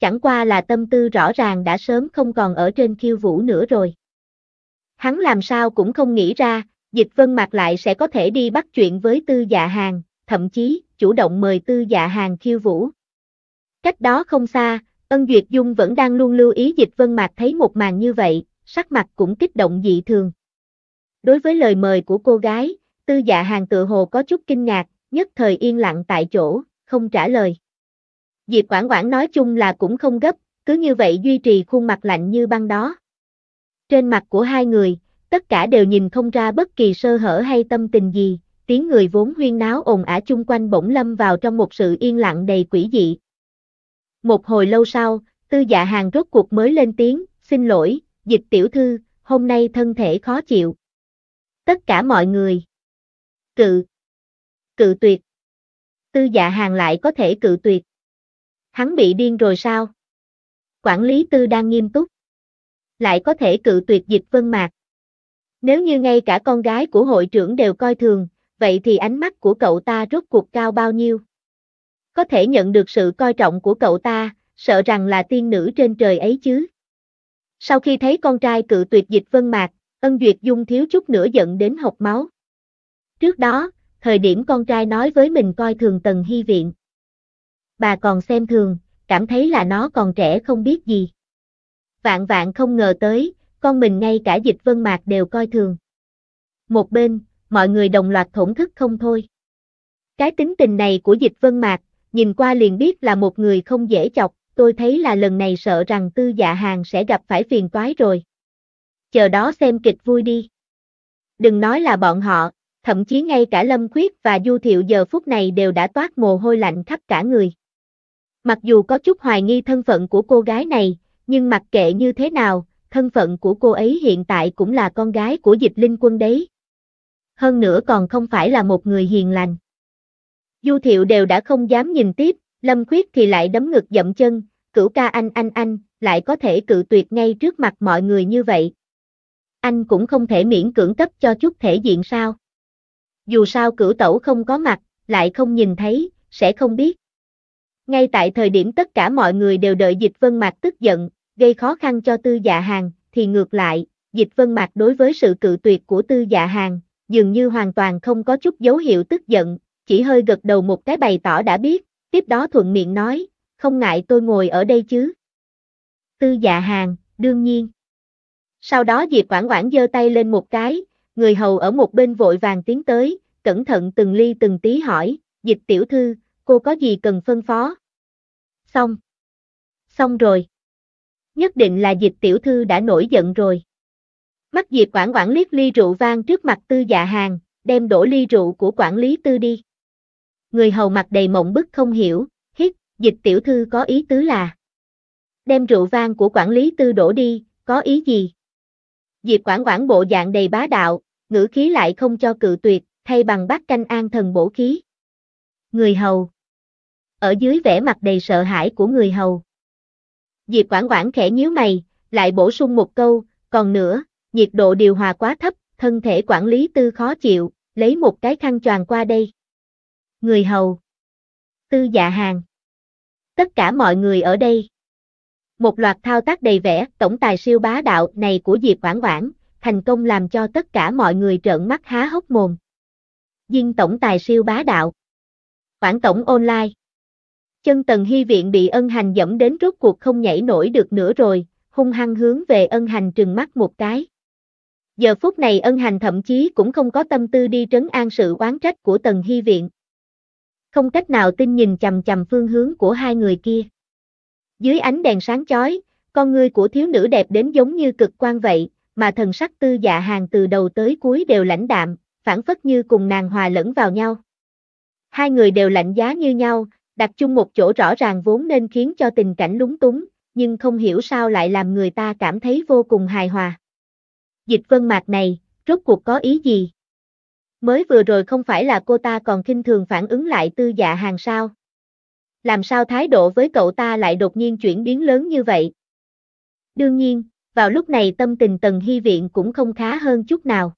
Chẳng qua là tâm tư rõ ràng đã sớm không còn ở trên khiêu vũ nữa rồi. Hắn làm sao cũng không nghĩ ra, dịch vân mạc lại sẽ có thể đi bắt chuyện với tư dạ hàng, thậm chí, chủ động mời tư dạ hàng khiêu vũ. Cách đó không xa, ân duyệt dung vẫn đang luôn lưu ý dịch vân mạc thấy một màn như vậy, sắc mặt cũng kích động dị thường. Đối với lời mời của cô gái, tư dạ hàng tự hồ có chút kinh ngạc, nhất thời yên lặng tại chỗ, không trả lời. Diệp Quảng Quảng nói chung là cũng không gấp, cứ như vậy duy trì khuôn mặt lạnh như băng đó. Trên mặt của hai người, tất cả đều nhìn không ra bất kỳ sơ hở hay tâm tình gì, tiếng người vốn huyên náo ồn ả chung quanh bỗng lâm vào trong một sự yên lặng đầy quỷ dị. Một hồi lâu sau, tư dạ hàng rốt cuộc mới lên tiếng, xin lỗi, dịch tiểu thư, hôm nay thân thể khó chịu. Tất cả mọi người. Cự. Cự tuyệt. Tư dạ hàng lại có thể cự tuyệt. Hắn bị điên rồi sao? Quản lý tư đang nghiêm túc lại có thể cự tuyệt dịch vân mạc. Nếu như ngay cả con gái của hội trưởng đều coi thường, vậy thì ánh mắt của cậu ta rốt cuộc cao bao nhiêu? Có thể nhận được sự coi trọng của cậu ta, sợ rằng là tiên nữ trên trời ấy chứ. Sau khi thấy con trai cự tuyệt dịch vân mạc, ân duyệt dung thiếu chút nữa giận đến học máu. Trước đó, thời điểm con trai nói với mình coi thường tần hy viện. Bà còn xem thường, cảm thấy là nó còn trẻ không biết gì vạn vạn không ngờ tới, con mình ngay cả dịch vân mạc đều coi thường. Một bên, mọi người đồng loạt thổn thức không thôi. Cái tính tình này của dịch vân mạc, nhìn qua liền biết là một người không dễ chọc, tôi thấy là lần này sợ rằng tư dạ hàng sẽ gặp phải phiền toái rồi. Chờ đó xem kịch vui đi. Đừng nói là bọn họ, thậm chí ngay cả Lâm Khuyết và Du Thiệu giờ phút này đều đã toát mồ hôi lạnh khắp cả người. Mặc dù có chút hoài nghi thân phận của cô gái này, nhưng mặc kệ như thế nào, thân phận của cô ấy hiện tại cũng là con gái của dịch linh quân đấy. Hơn nữa còn không phải là một người hiền lành. Du thiệu đều đã không dám nhìn tiếp, lâm khuyết thì lại đấm ngực dậm chân, cửu ca anh anh anh, lại có thể cự tuyệt ngay trước mặt mọi người như vậy. Anh cũng không thể miễn cưỡng cấp cho chút thể diện sao. Dù sao cửu tẩu không có mặt, lại không nhìn thấy, sẽ không biết. Ngay tại thời điểm tất cả mọi người đều đợi dịch vân mặt tức giận, gây khó khăn cho tư dạ hàng, thì ngược lại, dịch vân mạc đối với sự cự tuyệt của tư dạ hàng, dường như hoàn toàn không có chút dấu hiệu tức giận, chỉ hơi gật đầu một cái bày tỏ đã biết, tiếp đó thuận miệng nói, không ngại tôi ngồi ở đây chứ. Tư dạ hàng, đương nhiên. Sau đó Diệp Quảng Quảng giơ tay lên một cái, người hầu ở một bên vội vàng tiến tới, cẩn thận từng ly từng tí hỏi, dịch tiểu thư, cô có gì cần phân phó? Xong. Xong rồi nhất định là dịch tiểu thư đã nổi giận rồi. Mắt Diệp quản quản liếc ly rượu vang trước mặt tư dạ hàng, đem đổ ly rượu của quản lý tư đi. Người hầu mặt đầy mộng bức không hiểu, hít, dịch tiểu thư có ý tứ là. Đem rượu vang của quản lý tư đổ đi, có ý gì? Diệp quản quản bộ dạng đầy bá đạo, ngữ khí lại không cho cự tuyệt, thay bằng bát canh an thần bổ khí. Người hầu Ở dưới vẻ mặt đầy sợ hãi của người hầu, Diệp Quảng Quảng khẽ nhíu mày, lại bổ sung một câu, còn nữa, nhiệt độ điều hòa quá thấp, thân thể quản lý tư khó chịu, lấy một cái khăn choàng qua đây. Người hầu. Tư dạ hàng. Tất cả mọi người ở đây. Một loạt thao tác đầy vẻ, tổng tài siêu bá đạo này của Diệp Quảng Quảng, thành công làm cho tất cả mọi người trợn mắt há hốc mồm. Diên tổng tài siêu bá đạo. Quảng tổng online. Chân Tần Hy Viện bị ân hành dẫm đến rốt cuộc không nhảy nổi được nữa rồi, hung hăng hướng về ân hành trừng mắt một cái. Giờ phút này ân hành thậm chí cũng không có tâm tư đi trấn an sự oán trách của Tần Hy Viện. Không cách nào tin nhìn chầm chầm phương hướng của hai người kia. Dưới ánh đèn sáng chói, con người của thiếu nữ đẹp đến giống như cực quan vậy, mà thần sắc tư dạ hàng từ đầu tới cuối đều lãnh đạm, phản phất như cùng nàng hòa lẫn vào nhau. Hai người đều lạnh giá như nhau, Đặt chung một chỗ rõ ràng vốn nên khiến cho tình cảnh lúng túng, nhưng không hiểu sao lại làm người ta cảm thấy vô cùng hài hòa. Dịch vân mạc này, rốt cuộc có ý gì? Mới vừa rồi không phải là cô ta còn kinh thường phản ứng lại tư dạ hàng sao? Làm sao thái độ với cậu ta lại đột nhiên chuyển biến lớn như vậy? Đương nhiên, vào lúc này tâm tình Tần Hy Viện cũng không khá hơn chút nào.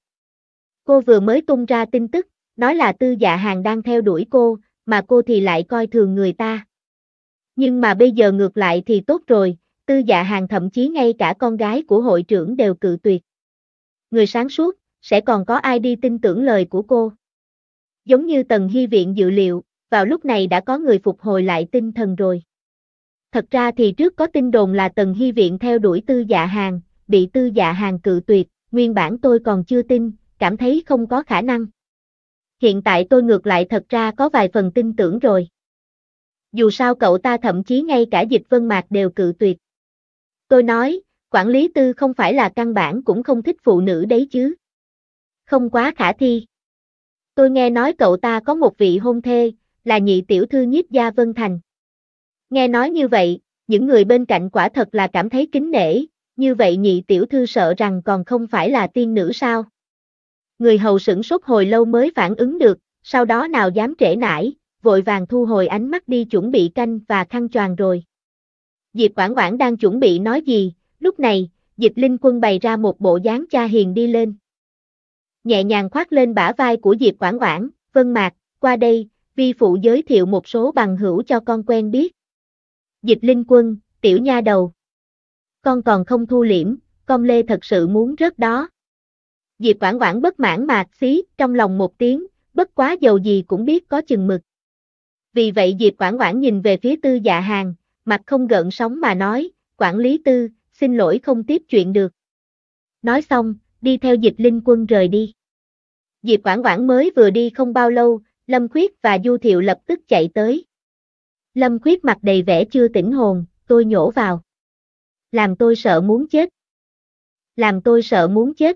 Cô vừa mới tung ra tin tức, nói là tư dạ hàng đang theo đuổi cô, mà cô thì lại coi thường người ta. Nhưng mà bây giờ ngược lại thì tốt rồi, tư dạ hàng thậm chí ngay cả con gái của hội trưởng đều cự tuyệt. Người sáng suốt, sẽ còn có ai đi tin tưởng lời của cô. Giống như tầng hy viện dự liệu, vào lúc này đã có người phục hồi lại tinh thần rồi. Thật ra thì trước có tin đồn là tầng hy viện theo đuổi tư dạ hàng, bị tư dạ hàng cự tuyệt, nguyên bản tôi còn chưa tin, cảm thấy không có khả năng hiện tại tôi ngược lại thật ra có vài phần tin tưởng rồi. Dù sao cậu ta thậm chí ngay cả dịch vân mạc đều cự tuyệt. Tôi nói, quản lý tư không phải là căn bản cũng không thích phụ nữ đấy chứ. Không quá khả thi. Tôi nghe nói cậu ta có một vị hôn thê, là nhị tiểu thư nhiếp gia Vân Thành. Nghe nói như vậy, những người bên cạnh quả thật là cảm thấy kính nể, như vậy nhị tiểu thư sợ rằng còn không phải là tiên nữ sao. Người hầu sửng sốt hồi lâu mới phản ứng được, sau đó nào dám trễ nải, vội vàng thu hồi ánh mắt đi chuẩn bị canh và khăn choàng rồi. Diệp Quảng Quảng đang chuẩn bị nói gì, lúc này, Diệp Linh Quân bày ra một bộ dáng cha hiền đi lên. Nhẹ nhàng khoác lên bả vai của Diệp Quảng Quảng, vân mạc, qua đây, vi phụ giới thiệu một số bằng hữu cho con quen biết. Diệp Linh Quân, tiểu nha đầu. Con còn không thu liễm, con Lê thật sự muốn rớt đó. Diệp Quảng Quảng bất mãn mà xí trong lòng một tiếng, bất quá dầu gì cũng biết có chừng mực. Vì vậy Diệp Quảng Quảng nhìn về phía tư dạ hàng, mặt không gợn sóng mà nói, quản lý tư, xin lỗi không tiếp chuyện được. Nói xong, đi theo dịch linh quân rời đi. Diệp Quảng Quảng mới vừa đi không bao lâu, Lâm Khuyết và Du Thiệu lập tức chạy tới. Lâm Khuyết mặt đầy vẻ chưa tỉnh hồn, tôi nhổ vào. Làm tôi sợ muốn chết. Làm tôi sợ muốn chết.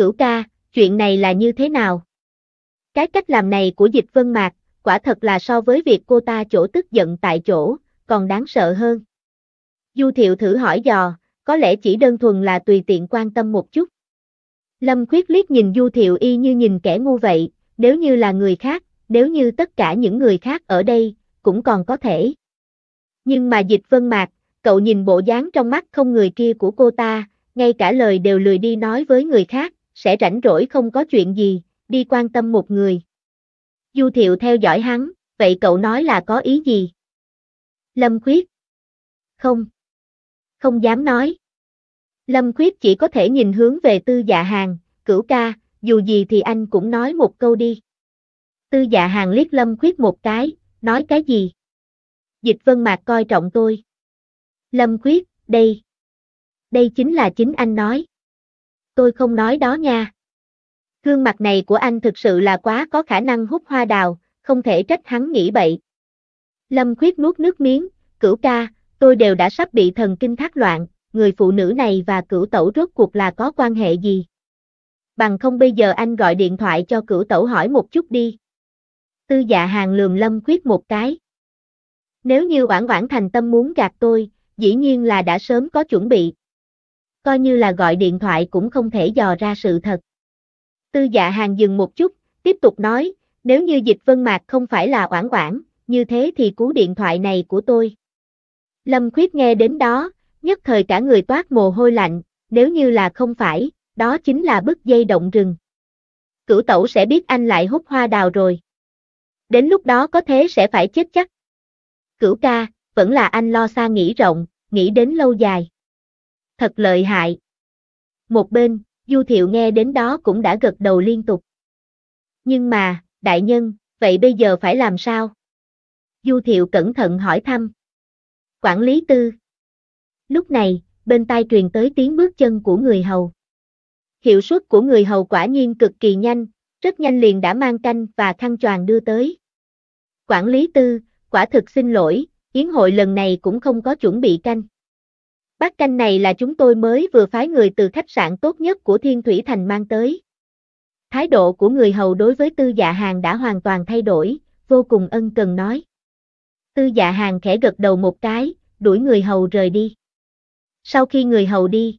Cửu ca, chuyện này là như thế nào? Cái cách làm này của dịch vân mạc, quả thật là so với việc cô ta chỗ tức giận tại chỗ, còn đáng sợ hơn. Du thiệu thử hỏi dò, có lẽ chỉ đơn thuần là tùy tiện quan tâm một chút. Lâm khuyết liếc nhìn du thiệu y như nhìn kẻ ngu vậy, nếu như là người khác, nếu như tất cả những người khác ở đây, cũng còn có thể. Nhưng mà dịch vân mạc, cậu nhìn bộ dáng trong mắt không người kia của cô ta, ngay cả lời đều lười đi nói với người khác, sẽ rảnh rỗi không có chuyện gì, đi quan tâm một người. Du thiệu theo dõi hắn, vậy cậu nói là có ý gì? Lâm khuyết. Không. Không dám nói. Lâm khuyết chỉ có thể nhìn hướng về tư dạ hàng, cửu ca, dù gì thì anh cũng nói một câu đi. Tư dạ hàng liếc lâm khuyết một cái, nói cái gì? Dịch vân mạc coi trọng tôi. Lâm khuyết, đây. Đây chính là chính anh nói tôi không nói đó nha. Gương mặt này của anh thực sự là quá có khả năng hút hoa đào, không thể trách hắn nghĩ bậy. Lâm Khuyết nuốt nước miếng, cửu ca, tôi đều đã sắp bị thần kinh thác loạn, người phụ nữ này và cửu tẩu rốt cuộc là có quan hệ gì? Bằng không bây giờ anh gọi điện thoại cho cửu tẩu hỏi một chút đi. Tư dạ hàng lường Lâm Khuyết một cái. Nếu như Oản Oản thành tâm muốn gạt tôi, dĩ nhiên là đã sớm có chuẩn bị, coi như là gọi điện thoại cũng không thể dò ra sự thật. Tư dạ hàng dừng một chút, tiếp tục nói, nếu như dịch vân mạc không phải là oản oản, như thế thì cú điện thoại này của tôi. Lâm Khuyết nghe đến đó, nhất thời cả người toát mồ hôi lạnh, nếu như là không phải, đó chính là bức dây động rừng. Cửu tẩu sẽ biết anh lại hút hoa đào rồi. Đến lúc đó có thế sẽ phải chết chắc. Cửu ca, vẫn là anh lo xa nghĩ rộng, nghĩ đến lâu dài thật lợi hại. Một bên, Du Thiệu nghe đến đó cũng đã gật đầu liên tục. Nhưng mà, đại nhân, vậy bây giờ phải làm sao? Du Thiệu cẩn thận hỏi thăm. Quản lý tư. Lúc này, bên tai truyền tới tiếng bước chân của người hầu. Hiệu suất của người hầu quả nhiên cực kỳ nhanh, rất nhanh liền đã mang canh và khăn choàng đưa tới. Quản lý tư, quả thực xin lỗi, yến hội lần này cũng không có chuẩn bị canh. Bát canh này là chúng tôi mới vừa phái người từ khách sạn tốt nhất của Thiên Thủy Thành mang tới. Thái độ của người hầu đối với tư dạ hàng đã hoàn toàn thay đổi, vô cùng ân cần nói. Tư dạ hàng khẽ gật đầu một cái, đuổi người hầu rời đi. Sau khi người hầu đi,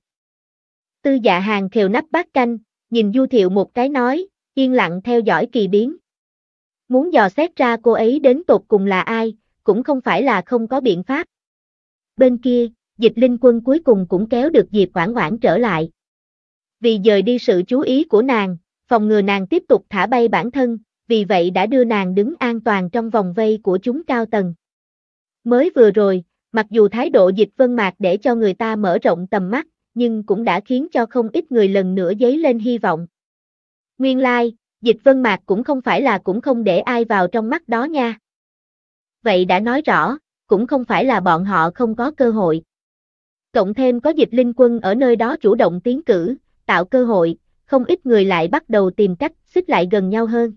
tư dạ hàng khều nắp bát canh, nhìn Du Thiệu một cái nói, yên lặng theo dõi kỳ biến. Muốn dò xét ra cô ấy đến tột cùng là ai, cũng không phải là không có biện pháp. Bên kia, dịch linh quân cuối cùng cũng kéo được dịp Oản Oản trở lại. Vì dời đi sự chú ý của nàng, phòng ngừa nàng tiếp tục thả bay bản thân, vì vậy đã đưa nàng đứng an toàn trong vòng vây của chúng cao tầng. Mới vừa rồi, mặc dù thái độ dịch vân mạc để cho người ta mở rộng tầm mắt, nhưng cũng đã khiến cho không ít người lần nữa dấy lên hy vọng. Nguyên lai, like, dịch vân mạc cũng không phải là cũng không để ai vào trong mắt đó nha. Vậy đã nói rõ, cũng không phải là bọn họ không có cơ hội. Cộng thêm có dịch linh quân ở nơi đó chủ động tiến cử, tạo cơ hội, không ít người lại bắt đầu tìm cách xích lại gần nhau hơn.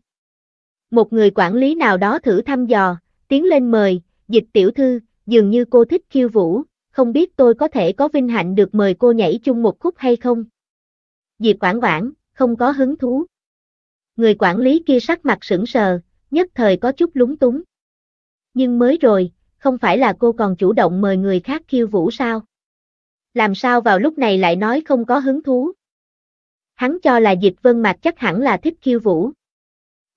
Một người quản lý nào đó thử thăm dò, tiến lên mời, dịch tiểu thư, dường như cô thích khiêu vũ, không biết tôi có thể có vinh hạnh được mời cô nhảy chung một khúc hay không? Diệp Quảng Quảng, không có hứng thú. Người quản lý kia sắc mặt sững sờ, nhất thời có chút lúng túng. Nhưng mới rồi, không phải là cô còn chủ động mời người khác khiêu vũ sao? làm sao vào lúc này lại nói không có hứng thú. Hắn cho là Diệp Vân Mạc chắc hẳn là thích khiêu vũ.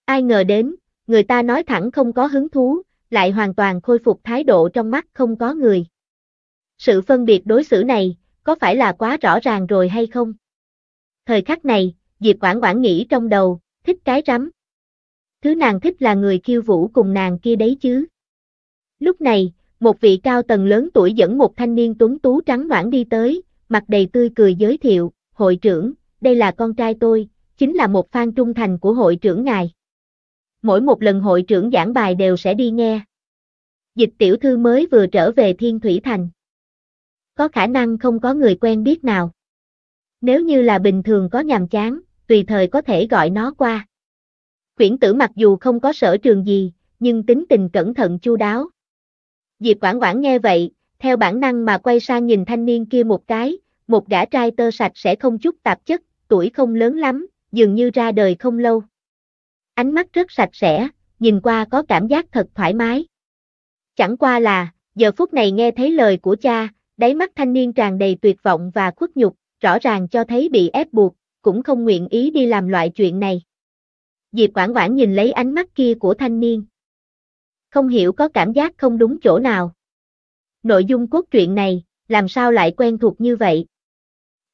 Ai ngờ đến, người ta nói thẳng không có hứng thú, lại hoàn toàn khôi phục thái độ trong mắt không có người. Sự phân biệt đối xử này, có phải là quá rõ ràng rồi hay không? Thời khắc này, Diệp Quảng Quảng nghĩ trong đầu, thích cái rắm. Thứ nàng thích là người khiêu vũ cùng nàng kia đấy chứ. Lúc này, một vị cao tầng lớn tuổi dẫn một thanh niên tuấn tú trắng noãn đi tới, mặt đầy tươi cười giới thiệu, hội trưởng, đây là con trai tôi, chính là một fan trung thành của hội trưởng ngài. Mỗi một lần hội trưởng giảng bài đều sẽ đi nghe. Dịch tiểu thư mới vừa trở về Thiên Thủy Thành. Có khả năng không có người quen biết nào. Nếu như là bình thường có nhàm chán, tùy thời có thể gọi nó qua. Quyển tử mặc dù không có sở trường gì, nhưng tính tình cẩn thận chu đáo, Diệp Quảng Quảng nghe vậy, theo bản năng mà quay sang nhìn thanh niên kia một cái, một gã trai tơ sạch sẽ không chút tạp chất, tuổi không lớn lắm, dường như ra đời không lâu. Ánh mắt rất sạch sẽ, nhìn qua có cảm giác thật thoải mái. Chẳng qua là, giờ phút này nghe thấy lời của cha, đáy mắt thanh niên tràn đầy tuyệt vọng và khuất nhục, rõ ràng cho thấy bị ép buộc, cũng không nguyện ý đi làm loại chuyện này. Diệp Quảng Quảng nhìn lấy ánh mắt kia của thanh niên không hiểu có cảm giác không đúng chỗ nào. Nội dung cốt truyện này, làm sao lại quen thuộc như vậy?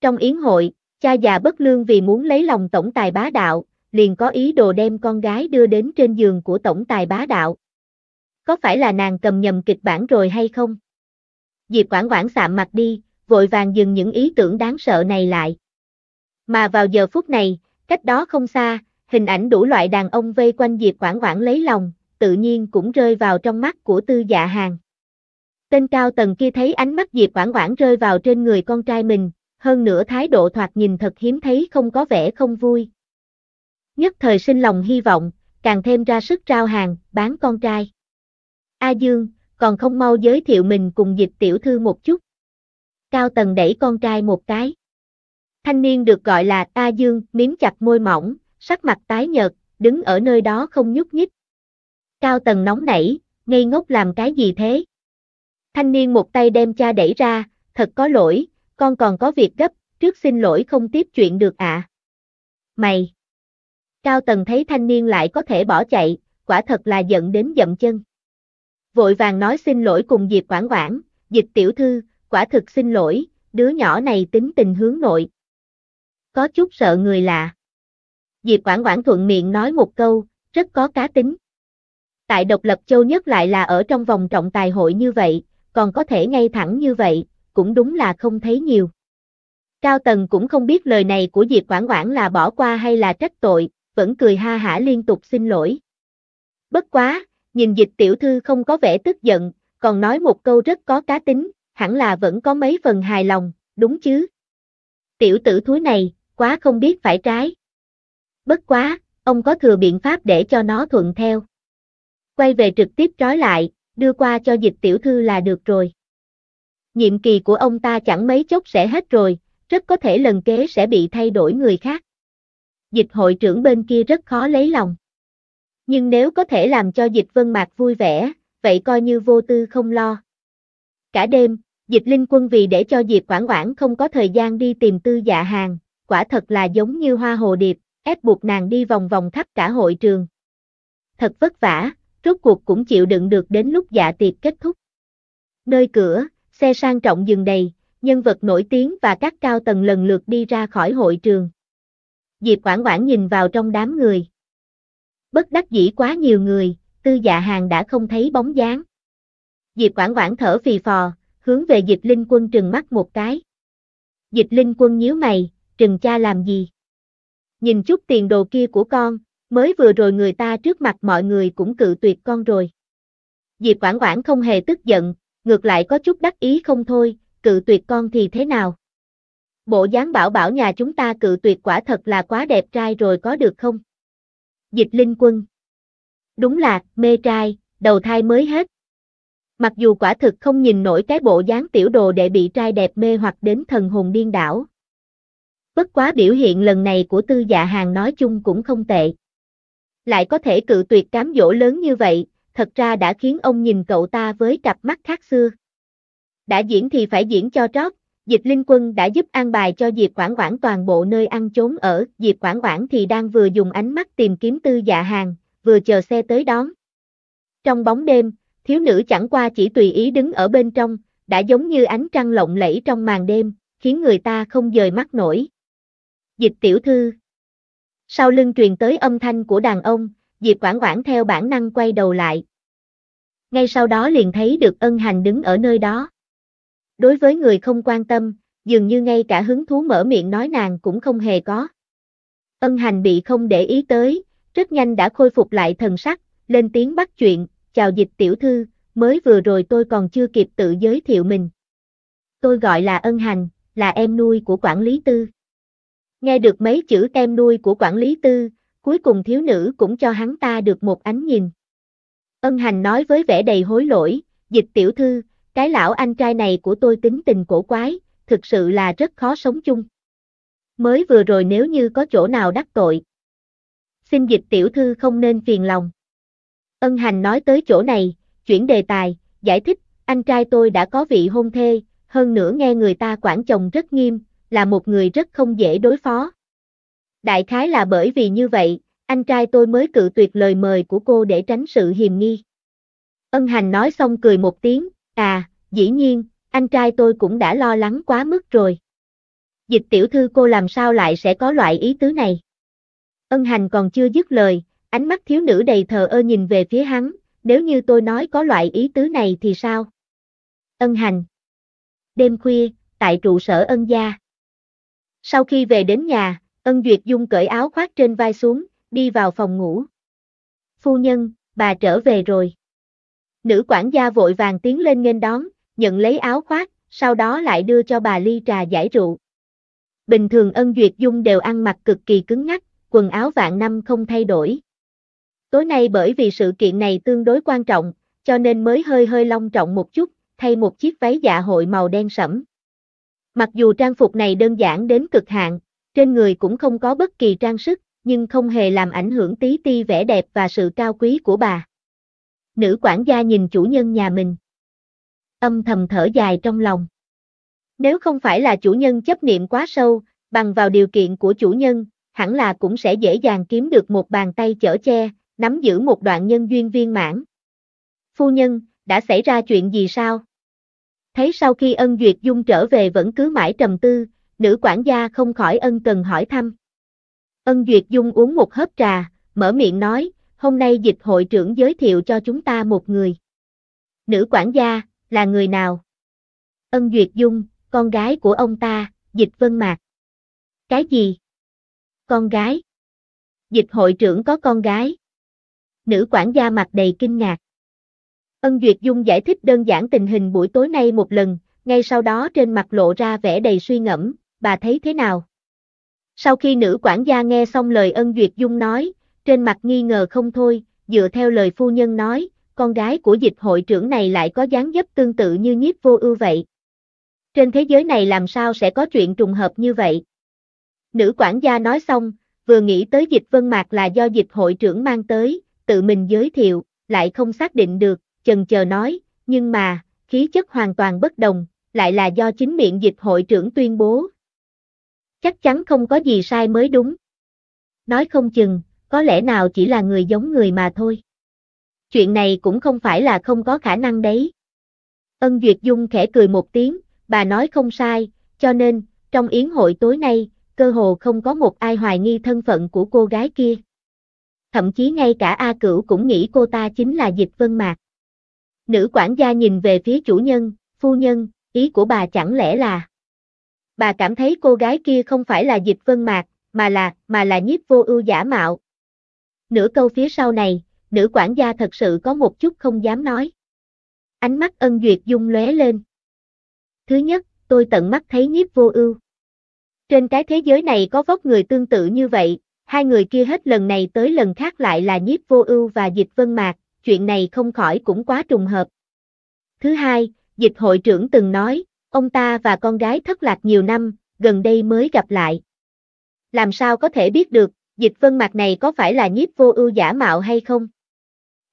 Trong yến hội, cha già bất lương vì muốn lấy lòng tổng tài bá đạo, liền có ý đồ đem con gái đưa đến trên giường của tổng tài bá đạo. Có phải là nàng cầm nhầm kịch bản rồi hay không? Diệp Quảng Quảng sạm mặt đi, vội vàng dừng những ý tưởng đáng sợ này lại. Mà vào giờ phút này, cách đó không xa, hình ảnh đủ loại đàn ông vây quanh Diệp Quảng Quảng lấy lòng, tự nhiên cũng rơi vào trong mắt của tư dạ hàng. Tên cao tầng kia thấy ánh mắt Diệp Quảng Quảng rơi vào trên người con trai mình, hơn nữa thái độ thoạt nhìn thật hiếm thấy không có vẻ không vui. Nhất thời sinh lòng hy vọng, càng thêm ra sức trao hàng, bán con trai. A Dương, còn không mau giới thiệu mình cùng Diệp tiểu thư một chút. Cao tầng đẩy con trai một cái. Thanh niên được gọi là A Dương, miếng chặt môi mỏng, sắc mặt tái nhợt, đứng ở nơi đó không nhúc nhích, Cao tầng nóng nảy, ngây ngốc làm cái gì thế? Thanh niên một tay đem cha đẩy ra, thật có lỗi, con còn có việc gấp, trước xin lỗi không tiếp chuyện được ạ. À. Mày! Cao tầng thấy thanh niên lại có thể bỏ chạy, quả thật là giận đến dậm chân. Vội vàng nói xin lỗi cùng Diệp Quảng Quảng, dịch tiểu thư, quả thực xin lỗi, đứa nhỏ này tính tình hướng nội. Có chút sợ người lạ. Diệp Quảng Quảng thuận miệng nói một câu, rất có cá tính. Tại độc lập châu nhất lại là ở trong vòng trọng tài hội như vậy, còn có thể ngay thẳng như vậy, cũng đúng là không thấy nhiều. Cao Tần cũng không biết lời này của Diệp Quảng Quảng là bỏ qua hay là trách tội, vẫn cười ha hả liên tục xin lỗi. Bất quá, nhìn dịch tiểu thư không có vẻ tức giận, còn nói một câu rất có cá tính, hẳn là vẫn có mấy phần hài lòng, đúng chứ? Tiểu tử thúi này, quá không biết phải trái. Bất quá, ông có thừa biện pháp để cho nó thuận theo quay về trực tiếp trói lại, đưa qua cho dịch tiểu thư là được rồi. Nhiệm kỳ của ông ta chẳng mấy chốc sẽ hết rồi, rất có thể lần kế sẽ bị thay đổi người khác. Dịch hội trưởng bên kia rất khó lấy lòng. Nhưng nếu có thể làm cho dịch vân mạc vui vẻ, vậy coi như vô tư không lo. Cả đêm, dịch linh quân vì để cho Diệp Quảng Quảng không có thời gian đi tìm tư dạ hàng, quả thật là giống như hoa hồ điệp, ép buộc nàng đi vòng vòng khắp cả hội trường. Thật vất vả, rốt cuộc cũng chịu đựng được đến lúc dạ tiệc kết thúc. Nơi cửa, xe sang trọng dừng đầy, nhân vật nổi tiếng và các cao tầng lần lượt đi ra khỏi hội trường. Diệp Quảng Quảng nhìn vào trong đám người. Bất đắc dĩ quá nhiều người, tư dạ hàng đã không thấy bóng dáng. Diệp Quảng Quảng thở phì phò, hướng về Diệp Linh Quân trừng mắt một cái. Diệp Linh Quân nhíu mày, trừng cha làm gì? Nhìn chút tiền đồ kia của con, mới vừa rồi người ta trước mặt mọi người cũng cự tuyệt con rồi. Diệp Quảng Quảng không hề tức giận, ngược lại có chút đắc ý không thôi, cự tuyệt con thì thế nào? Bộ dáng bảo bảo nhà chúng ta cự tuyệt quả thật là quá đẹp trai rồi có được không? Dịch Linh Quân Đúng là, mê trai, đầu thai mới hết. Mặc dù quả thực không nhìn nổi cái bộ dáng tiểu đồ để bị trai đẹp mê hoặc đến thần hồn điên đảo. Bất quá biểu hiện lần này của tư dạ hàng nói chung cũng không tệ lại có thể cự tuyệt cám dỗ lớn như vậy, thật ra đã khiến ông nhìn cậu ta với cặp mắt khác xưa. Đã diễn thì phải diễn cho trót, Dịch Linh Quân đã giúp an bài cho Diệp Quảng Quảng toàn bộ nơi ăn trốn ở, Diệp Quảng Quảng thì đang vừa dùng ánh mắt tìm kiếm tư dạ hàng, vừa chờ xe tới đón. Trong bóng đêm, thiếu nữ chẳng qua chỉ tùy ý đứng ở bên trong, đã giống như ánh trăng lộng lẫy trong màn đêm, khiến người ta không rời mắt nổi. Dịch tiểu thư, sau lưng truyền tới âm thanh của đàn ông, Diệp Quảng Quảng theo bản năng quay đầu lại. Ngay sau đó liền thấy được ân hành đứng ở nơi đó. Đối với người không quan tâm, dường như ngay cả hứng thú mở miệng nói nàng cũng không hề có. Ân hành bị không để ý tới, rất nhanh đã khôi phục lại thần sắc, lên tiếng bắt chuyện, chào dịch tiểu thư, mới vừa rồi tôi còn chưa kịp tự giới thiệu mình. Tôi gọi là ân hành, là em nuôi của quản lý tư. Nghe được mấy chữ tem nuôi của quản lý tư, cuối cùng thiếu nữ cũng cho hắn ta được một ánh nhìn. Ân hành nói với vẻ đầy hối lỗi, dịch tiểu thư, cái lão anh trai này của tôi tính tình cổ quái, thực sự là rất khó sống chung. Mới vừa rồi nếu như có chỗ nào đắc tội. Xin dịch tiểu thư không nên phiền lòng. Ân hành nói tới chỗ này, chuyển đề tài, giải thích, anh trai tôi đã có vị hôn thê, hơn nữa nghe người ta quản chồng rất nghiêm, là một người rất không dễ đối phó. Đại khái là bởi vì như vậy, anh trai tôi mới cự tuyệt lời mời của cô để tránh sự hiềm nghi. Ân hành nói xong cười một tiếng, à, dĩ nhiên, anh trai tôi cũng đã lo lắng quá mức rồi. Dịch tiểu thư cô làm sao lại sẽ có loại ý tứ này? Ân hành còn chưa dứt lời, ánh mắt thiếu nữ đầy thờ ơ nhìn về phía hắn, nếu như tôi nói có loại ý tứ này thì sao? Ân hành. Đêm khuya, tại trụ sở ân gia. Sau khi về đến nhà, ân duyệt dung cởi áo khoác trên vai xuống, đi vào phòng ngủ. Phu nhân, bà trở về rồi. Nữ quản gia vội vàng tiến lên nghênh đón, nhận lấy áo khoác, sau đó lại đưa cho bà ly trà giải rượu. Bình thường ân duyệt dung đều ăn mặc cực kỳ cứng nhắc, quần áo vạn năm không thay đổi. Tối nay bởi vì sự kiện này tương đối quan trọng, cho nên mới hơi hơi long trọng một chút, thay một chiếc váy dạ hội màu đen sẫm. Mặc dù trang phục này đơn giản đến cực hạn, trên người cũng không có bất kỳ trang sức, nhưng không hề làm ảnh hưởng tí ti vẻ đẹp và sự cao quý của bà. Nữ quản gia nhìn chủ nhân nhà mình. Âm thầm thở dài trong lòng. Nếu không phải là chủ nhân chấp niệm quá sâu, bằng vào điều kiện của chủ nhân, hẳn là cũng sẽ dễ dàng kiếm được một bàn tay chở che, nắm giữ một đoạn nhân duyên viên mãn. Phu nhân, đã xảy ra chuyện gì sao? Thấy sau khi ân duyệt dung trở về vẫn cứ mãi trầm tư, nữ quản gia không khỏi ân cần hỏi thăm. Ân duyệt dung uống một hớp trà, mở miệng nói, hôm nay dịch hội trưởng giới thiệu cho chúng ta một người. Nữ quản gia, là người nào? Ân duyệt dung, con gái của ông ta, dịch vân mạc. Cái gì? Con gái. Dịch hội trưởng có con gái. Nữ quản gia mặt đầy kinh ngạc. Ân Duyệt Dung giải thích đơn giản tình hình buổi tối nay một lần, ngay sau đó trên mặt lộ ra vẻ đầy suy ngẫm, bà thấy thế nào? Sau khi nữ quản gia nghe xong lời Ân Duyệt Dung nói, trên mặt nghi ngờ không thôi, dựa theo lời phu nhân nói, con gái của dịch hội trưởng này lại có dáng dấp tương tự như nhiếp vô ưu vậy. Trên thế giới này làm sao sẽ có chuyện trùng hợp như vậy? Nữ quản gia nói xong, vừa nghĩ tới dịch vân mạc là do dịch hội trưởng mang tới, tự mình giới thiệu, lại không xác định được, chần chờ nói, nhưng mà, khí chất hoàn toàn bất đồng, lại là do chính miệng dịch hội trưởng tuyên bố. Chắc chắn không có gì sai mới đúng. Nói không chừng, có lẽ nào chỉ là người giống người mà thôi. Chuyện này cũng không phải là không có khả năng đấy. Ân Duyệt Dung khẽ cười một tiếng, bà nói không sai, cho nên, trong yến hội tối nay, cơ hồ không có một ai hoài nghi thân phận của cô gái kia. Thậm chí ngay cả A Cửu cũng nghĩ cô ta chính là Dịch Vân Mạc. Nữ quản gia nhìn về phía chủ nhân, phu nhân, ý của bà chẳng lẽ là... Bà cảm thấy cô gái kia không phải là dịch vân mạc, mà là, mà là nhiếp vô ưu giả mạo. Nửa câu phía sau này, nữ quản gia thật sự có một chút không dám nói. Ánh mắt ân duyệt dung lóe lên. Thứ nhất, tôi tận mắt thấy nhiếp vô ưu. Trên cái thế giới này có vóc người tương tự như vậy, hai người kia hết lần này tới lần khác lại là nhiếp vô ưu và dịch vân mạc, chuyện này không khỏi cũng quá trùng hợp. Thứ hai, dịch hội trưởng từng nói, ông ta và con gái thất lạc nhiều năm, gần đây mới gặp lại. Làm sao có thể biết được, dịch vân mặt này có phải là nhiếp vô ưu giả mạo hay không?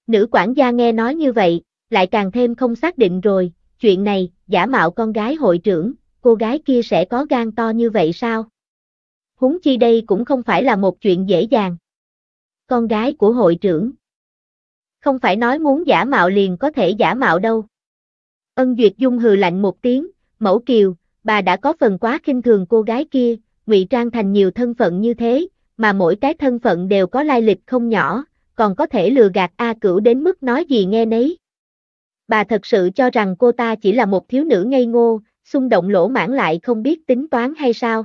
Nữ quản gia nghe nói như vậy, lại càng thêm không xác định rồi, chuyện này, giả mạo con gái hội trưởng, cô gái kia sẽ có gan to như vậy sao? Húng chi đây cũng không phải là một chuyện dễ dàng. Con gái của hội trưởng, không phải nói muốn giả mạo liền có thể giả mạo đâu. Ân Duyệt Dung hừ lạnh một tiếng, mẫu kiều, bà đã có phần quá khinh thường cô gái kia, ngụy trang thành nhiều thân phận như thế, mà mỗi cái thân phận đều có lai lịch không nhỏ, còn có thể lừa gạt A Cửu đến mức nói gì nghe nấy. Bà thật sự cho rằng cô ta chỉ là một thiếu nữ ngây ngô, xung động lỗ mãn lại không biết tính toán hay sao.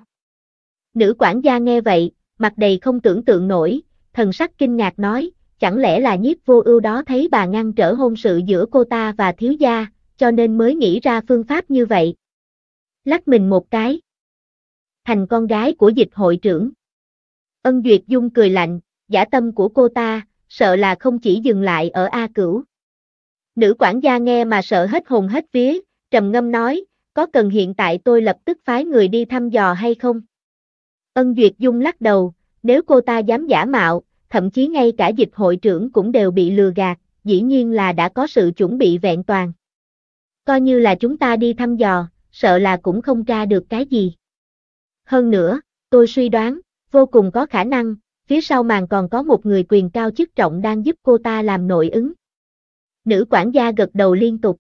Nữ quản gia nghe vậy, mặt đầy không tưởng tượng nổi, thần sắc kinh ngạc nói, chẳng lẽ là nhiếp vô ưu đó thấy bà ngăn trở hôn sự giữa cô ta và thiếu gia, cho nên mới nghĩ ra phương pháp như vậy. Lắc mình một cái. Thành con gái của dịch hội trưởng. Ân Duyệt Dung cười lạnh, giả tâm của cô ta, sợ là không chỉ dừng lại ở A Cửu. Nữ quản gia nghe mà sợ hết hồn hết vía, trầm ngâm nói, có cần hiện tại tôi lập tức phái người đi thăm dò hay không? Ân Duyệt Dung lắc đầu, nếu cô ta dám giả mạo, thậm chí ngay cả dịch hội trưởng cũng đều bị lừa gạt, dĩ nhiên là đã có sự chuẩn bị vẹn toàn. Coi như là chúng ta đi thăm dò, sợ là cũng không tra được cái gì. Hơn nữa, tôi suy đoán, vô cùng có khả năng, phía sau màn còn có một người quyền cao chức trọng đang giúp cô ta làm nội ứng. Nữ quản gia gật đầu liên tục.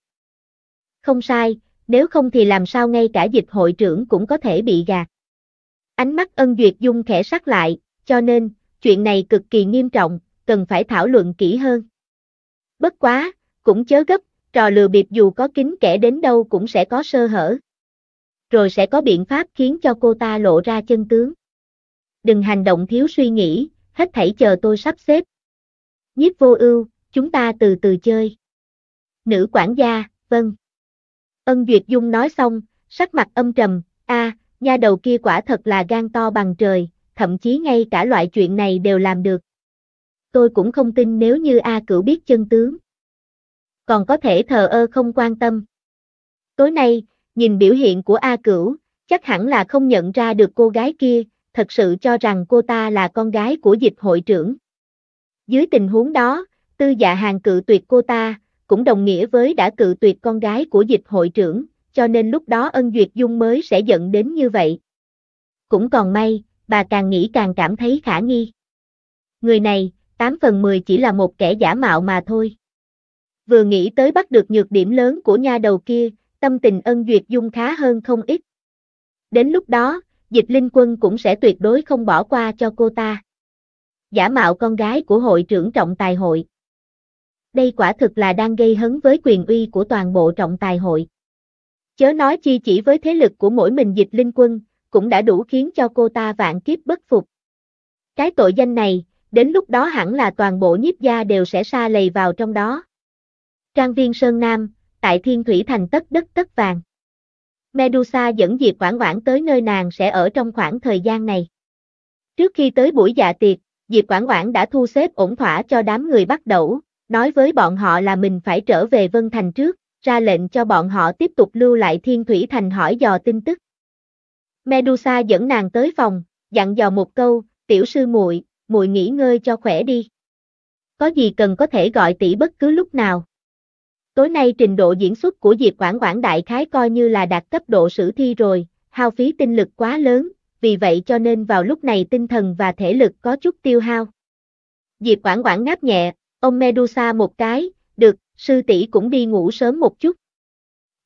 Không sai, nếu không thì làm sao ngay cả dịch hội trưởng cũng có thể bị gạt. Ánh mắt ân duyệt dung khẽ sắc lại, cho nên, chuyện này cực kỳ nghiêm trọng, cần phải thảo luận kỹ hơn. Bất quá, cũng chớ gấp, trò lừa bịp dù có kín kẻ đến đâu cũng sẽ có sơ hở. Rồi sẽ có biện pháp khiến cho cô ta lộ ra chân tướng. Đừng hành động thiếu suy nghĩ, hết thảy chờ tôi sắp xếp. Nhiếp vô ưu, chúng ta từ từ chơi. Nữ quản gia, vâng. Ân Duyệt Dung nói xong, sắc mặt âm trầm, a, à, nha đầu kia quả thật là gan to bằng trời, thậm chí ngay cả loại chuyện này đều làm được. Tôi cũng không tin nếu như A Cửu biết chân tướng. Còn có thể thờ ơ không quan tâm. Tối nay, nhìn biểu hiện của A Cửu, chắc hẳn là không nhận ra được cô gái kia, thật sự cho rằng cô ta là con gái của dịch hội trưởng. Dưới tình huống đó, tư dạ hàng cự tuyệt cô ta, cũng đồng nghĩa với đã cự tuyệt con gái của dịch hội trưởng, cho nên lúc đó ân duyệt dung mới sẽ giận đến như vậy. Cũng còn may, bà càng nghĩ càng cảm thấy khả nghi. Người này, 8 phần 10 chỉ là một kẻ giả mạo mà thôi. Vừa nghĩ tới bắt được nhược điểm lớn của nha đầu kia, tâm tình ân duyệt dung khá hơn không ít. Đến lúc đó, dịch linh quân cũng sẽ tuyệt đối không bỏ qua cho cô ta. Giả mạo con gái của hội trưởng trọng tài hội. Đây quả thực là đang gây hấn với quyền uy của toàn bộ trọng tài hội. Chớ nói chi chỉ với thế lực của mỗi mình dịch linh quân, cũng đã đủ khiến cho cô ta vạn kiếp bất phục. Cái tội danh này, đến lúc đó hẳn là toàn bộ nhiếp gia đều sẽ sa lầy vào trong đó. Trang viên Sơn Nam, tại Thiên Thủy Thành tất đất tất vàng. Medusa dẫn Diệp Quảng Quảng tới nơi nàng sẽ ở trong khoảng thời gian này. Trước khi tới buổi dạ tiệc, Diệp Quảng Quảng đã thu xếp ổn thỏa cho đám người bắt đầu, nói với bọn họ là mình phải trở về Vân Thành trước, ra lệnh cho bọn họ tiếp tục lưu lại Thiên Thủy Thành hỏi dò tin tức. Medusa dẫn nàng tới phòng, dặn dò một câu, tiểu sư muội, muội nghỉ ngơi cho khỏe đi. Có gì cần có thể gọi tỷ bất cứ lúc nào. Tối nay trình độ diễn xuất của Diệp Quảng Quảng Đại Khái coi như là đạt cấp độ sử thi rồi, hao phí tinh lực quá lớn, vì vậy cho nên vào lúc này tinh thần và thể lực có chút tiêu hao. Diệp Quảng Quảng ngáp nhẹ, ông Medusa một cái, được, sư tỷ cũng đi ngủ sớm một chút.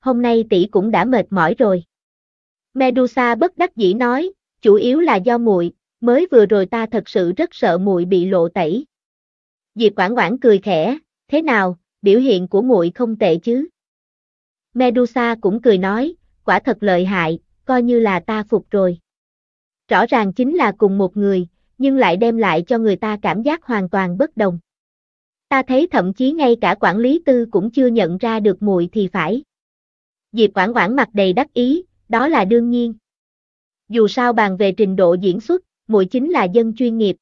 Hôm nay tỷ cũng đã mệt mỏi rồi. Medusa bất đắc dĩ nói, chủ yếu là do muội, mới vừa rồi ta thật sự rất sợ muội bị lộ tẩy. Diệp Quảng Quảng cười khẽ, thế nào, biểu hiện của muội không tệ chứ? Medusa cũng cười nói, quả thật lợi hại, coi như là ta phục rồi. Rõ ràng chính là cùng một người, nhưng lại đem lại cho người ta cảm giác hoàn toàn bất đồng. Ta thấy thậm chí ngay cả quản lý tư cũng chưa nhận ra được muội thì phải. Diệp Quảng Quảng mặt đầy đắc ý, đó là đương nhiên. Dù sao bàn về trình độ diễn xuất, muội chính là dân chuyên nghiệp.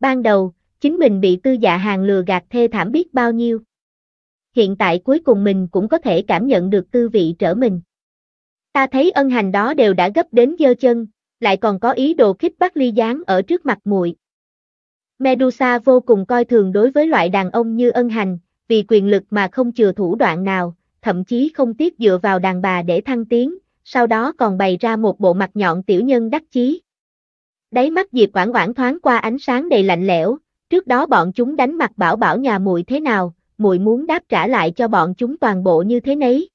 Ban đầu, chính mình bị tư dạ hàng lừa gạt thê thảm biết bao nhiêu. Hiện tại cuối cùng mình cũng có thể cảm nhận được tư vị trở mình. Ta thấy ân hành đó đều đã gấp đến dơ chân, lại còn có ý đồ khích bắt ly gián ở trước mặt muội. Medusa vô cùng coi thường đối với loại đàn ông như ân hành, vì quyền lực mà không chừa thủ đoạn nào, thậm chí không tiếc dựa vào đàn bà để thăng tiến, sau đó còn bày ra một bộ mặt nhọn tiểu nhân đắc chí. Đáy mắt Diệp Quảng Quảng thoáng qua ánh sáng đầy lạnh lẽo, trước đó bọn chúng đánh mặt bảo bảo nhà muội thế nào, muội muốn đáp trả lại cho bọn chúng toàn bộ như thế nấy.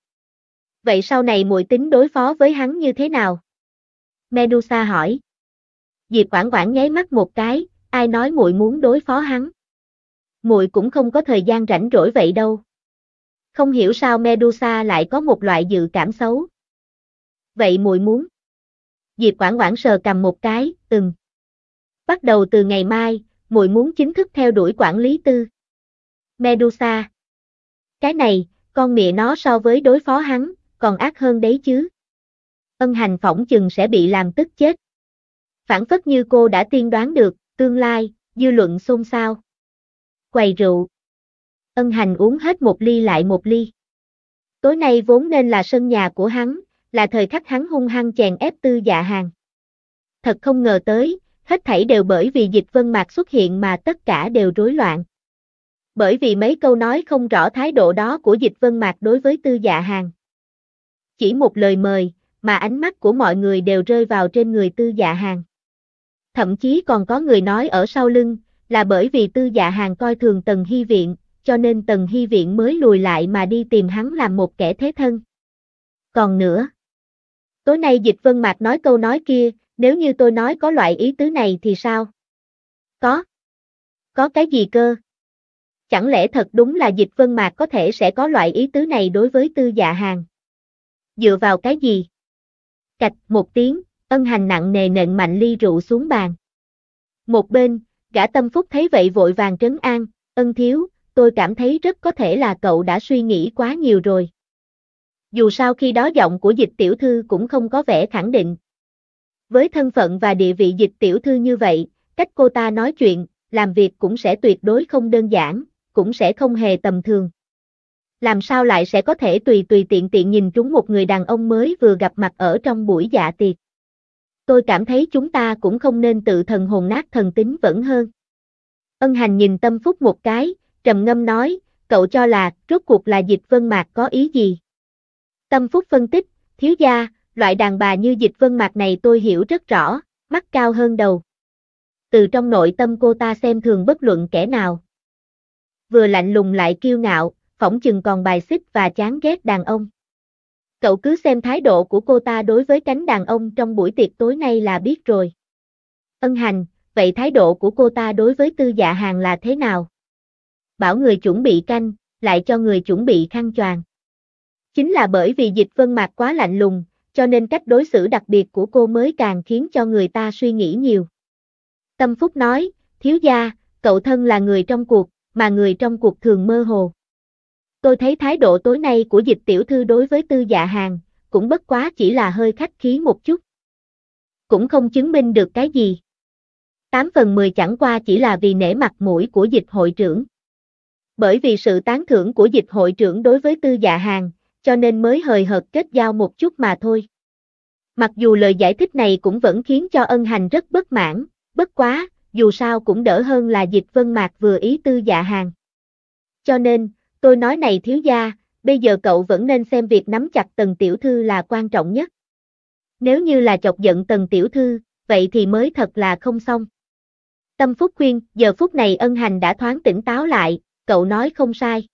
Vậy sau này muội tính đối phó với hắn như thế nào? Medusa hỏi. Diệp Quảng Quảng nháy mắt một cái, ai nói muội muốn đối phó hắn? Muội cũng không có thời gian rảnh rỗi vậy đâu. Không hiểu sao Medusa lại có một loại dự cảm xấu vậy muội muốn. Diệp Quảng Quảng sờ cầm một cái, từng. Bắt đầu từ ngày mai, muội muốn chính thức theo đuổi quản lý tư. Medusa. Cái này, con mẹ nó so với đối phó hắn, còn ác hơn đấy chứ. Ân hành phỏng chừng sẽ bị làm tức chết. Phản phất như cô đã tiên đoán được, tương lai, dư luận xôn xao. Quầy rượu. Ân hành uống hết một ly lại một ly. Tối nay vốn nên là sân nhà của hắn, là thời khắc hắn hung hăng chèn ép tư dạ hàng. Thật không ngờ tới, hết thảy đều bởi vì dịch vân mạc xuất hiện mà tất cả đều rối loạn. Bởi vì mấy câu nói không rõ thái độ đó của dịch vân mạc đối với tư dạ hàng. Chỉ một lời mời, mà ánh mắt của mọi người đều rơi vào trên người tư dạ hàng. Thậm chí còn có người nói ở sau lưng, là bởi vì tư dạ hàng coi thường tần hy viện, cho nên tần hy viện mới lùi lại mà đi tìm hắn làm một kẻ thế thân. Còn nữa, Tối nay Dịch Vân Mạc nói câu nói kia, nếu như tôi nói có loại ý tứ này thì sao? Có. Có cái gì cơ? Chẳng lẽ thật đúng là Dịch Vân Mạc có thể sẽ có loại ý tứ này đối với tư dạ hàng? Dựa vào cái gì? Cạch một tiếng, ân hành nặng nề nện mạnh ly rượu xuống bàn. Một bên, gã tâm phúc thấy vậy vội vàng trấn an, ân thiếu, tôi cảm thấy rất có thể là cậu đã suy nghĩ quá nhiều rồi dù sao khi đó giọng của dịch tiểu thư cũng không có vẻ khẳng định. Với thân phận và địa vị dịch tiểu thư như vậy, cách cô ta nói chuyện, làm việc cũng sẽ tuyệt đối không đơn giản, cũng sẽ không hề tầm thường. Làm sao lại sẽ có thể tùy tùy tiện tiện nhìn trúng một người đàn ông mới vừa gặp mặt ở trong buổi dạ tiệc. Tôi cảm thấy chúng ta cũng không nên tự thần hồn nát thần tính vẫn hơn. Ân hành nhìn tâm phúc một cái, trầm ngâm nói, cậu cho là, rốt cuộc là dịch vân mạc có ý gì? Tâm Phúc phân tích, thiếu gia, loại đàn bà như dịch vân mạc này tôi hiểu rất rõ, mắt cao hơn đầu. Từ trong nội tâm cô ta xem thường bất luận kẻ nào. Vừa lạnh lùng lại kiêu ngạo, phỏng chừng còn bài xích và chán ghét đàn ông. Cậu cứ xem thái độ của cô ta đối với cánh đàn ông trong buổi tiệc tối nay là biết rồi. Ân hành, vậy thái độ của cô ta đối với tư dạ hàng là thế nào? Bảo người chuẩn bị canh, lại cho người chuẩn bị khăn choàng. Chính là bởi vì dịch vân mạc quá lạnh lùng, cho nên cách đối xử đặc biệt của cô mới càng khiến cho người ta suy nghĩ nhiều. Tâm Phúc nói, thiếu gia, cậu thân là người trong cuộc, mà người trong cuộc thường mơ hồ. Tôi thấy thái độ tối nay của dịch tiểu thư đối với tư dạ hàng, cũng bất quá chỉ là hơi khách khí một chút. Cũng không chứng minh được cái gì. 8 phần 10 chẳng qua chỉ là vì nể mặt mũi của dịch hội trưởng. Bởi vì sự tán thưởng của dịch hội trưởng đối với tư dạ hàng, cho nên mới hời hợt kết giao một chút mà thôi. Mặc dù lời giải thích này cũng vẫn khiến cho ân hành rất bất mãn, bất quá, dù sao cũng đỡ hơn là dịch vân mạc vừa ý tư dạ hàng. Cho nên, tôi nói này thiếu gia, bây giờ cậu vẫn nên xem việc nắm chặt tần tiểu thư là quan trọng nhất. Nếu như là chọc giận tần tiểu thư, vậy thì mới thật là không xong. Tâm Phúc khuyên, giờ phút này ân hành đã thoáng tỉnh táo lại, cậu nói không sai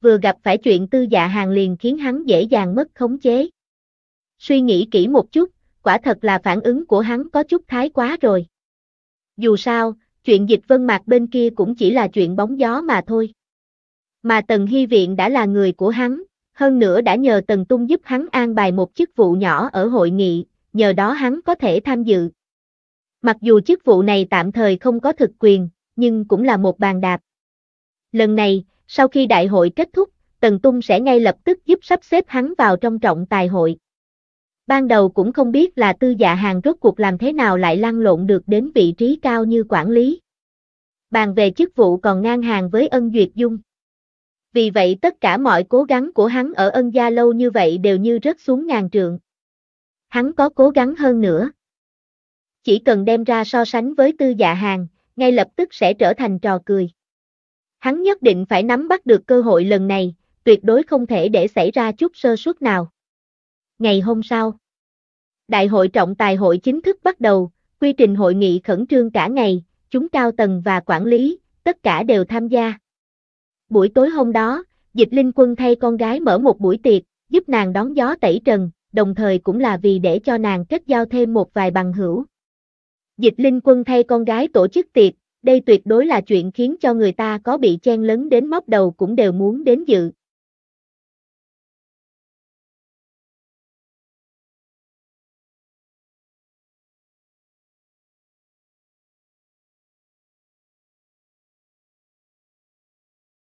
vừa gặp phải chuyện tư dạ hàng liền khiến hắn dễ dàng mất khống chế. Suy nghĩ kỹ một chút, quả thật là phản ứng của hắn có chút thái quá rồi. Dù sao, chuyện dịch vân mạc bên kia cũng chỉ là chuyện bóng gió mà thôi. Mà Tần Hy Viện đã là người của hắn, hơn nữa đã nhờ Tần Tung giúp hắn an bài một chức vụ nhỏ ở hội nghị, nhờ đó hắn có thể tham dự. Mặc dù chức vụ này tạm thời không có thực quyền, nhưng cũng là một bàn đạp. Lần này, sau khi đại hội kết thúc, Tần Tung sẽ ngay lập tức giúp sắp xếp hắn vào trong trọng tài hội. Ban đầu cũng không biết là tư dạ hàng rốt cuộc làm thế nào lại lăn lộn được đến vị trí cao như quản lý. Bàn về chức vụ còn ngang hàng với ân duyệt dung. Vì vậy tất cả mọi cố gắng của hắn ở ân gia lâu như vậy đều như rớt xuống ngàn trượng. Hắn có cố gắng hơn nữa. Chỉ cần đem ra so sánh với tư dạ hàng, ngay lập tức sẽ trở thành trò cười. Hắn nhất định phải nắm bắt được cơ hội lần này, tuyệt đối không thể để xảy ra chút sơ suất nào. Ngày hôm sau, Đại hội trọng tài hội chính thức bắt đầu, quy trình hội nghị khẩn trương cả ngày, chúng cao tầng và quản lý, tất cả đều tham gia. Buổi tối hôm đó, Dịch Linh Quân thay con gái mở một buổi tiệc, giúp nàng đón gió tẩy trần, đồng thời cũng là vì để cho nàng kết giao thêm một vài bằng hữu. Dịch Linh Quân thay con gái tổ chức tiệc, đây tuyệt đối là chuyện khiến cho người ta có bị chen lấn đến móc đầu cũng đều muốn đến dự.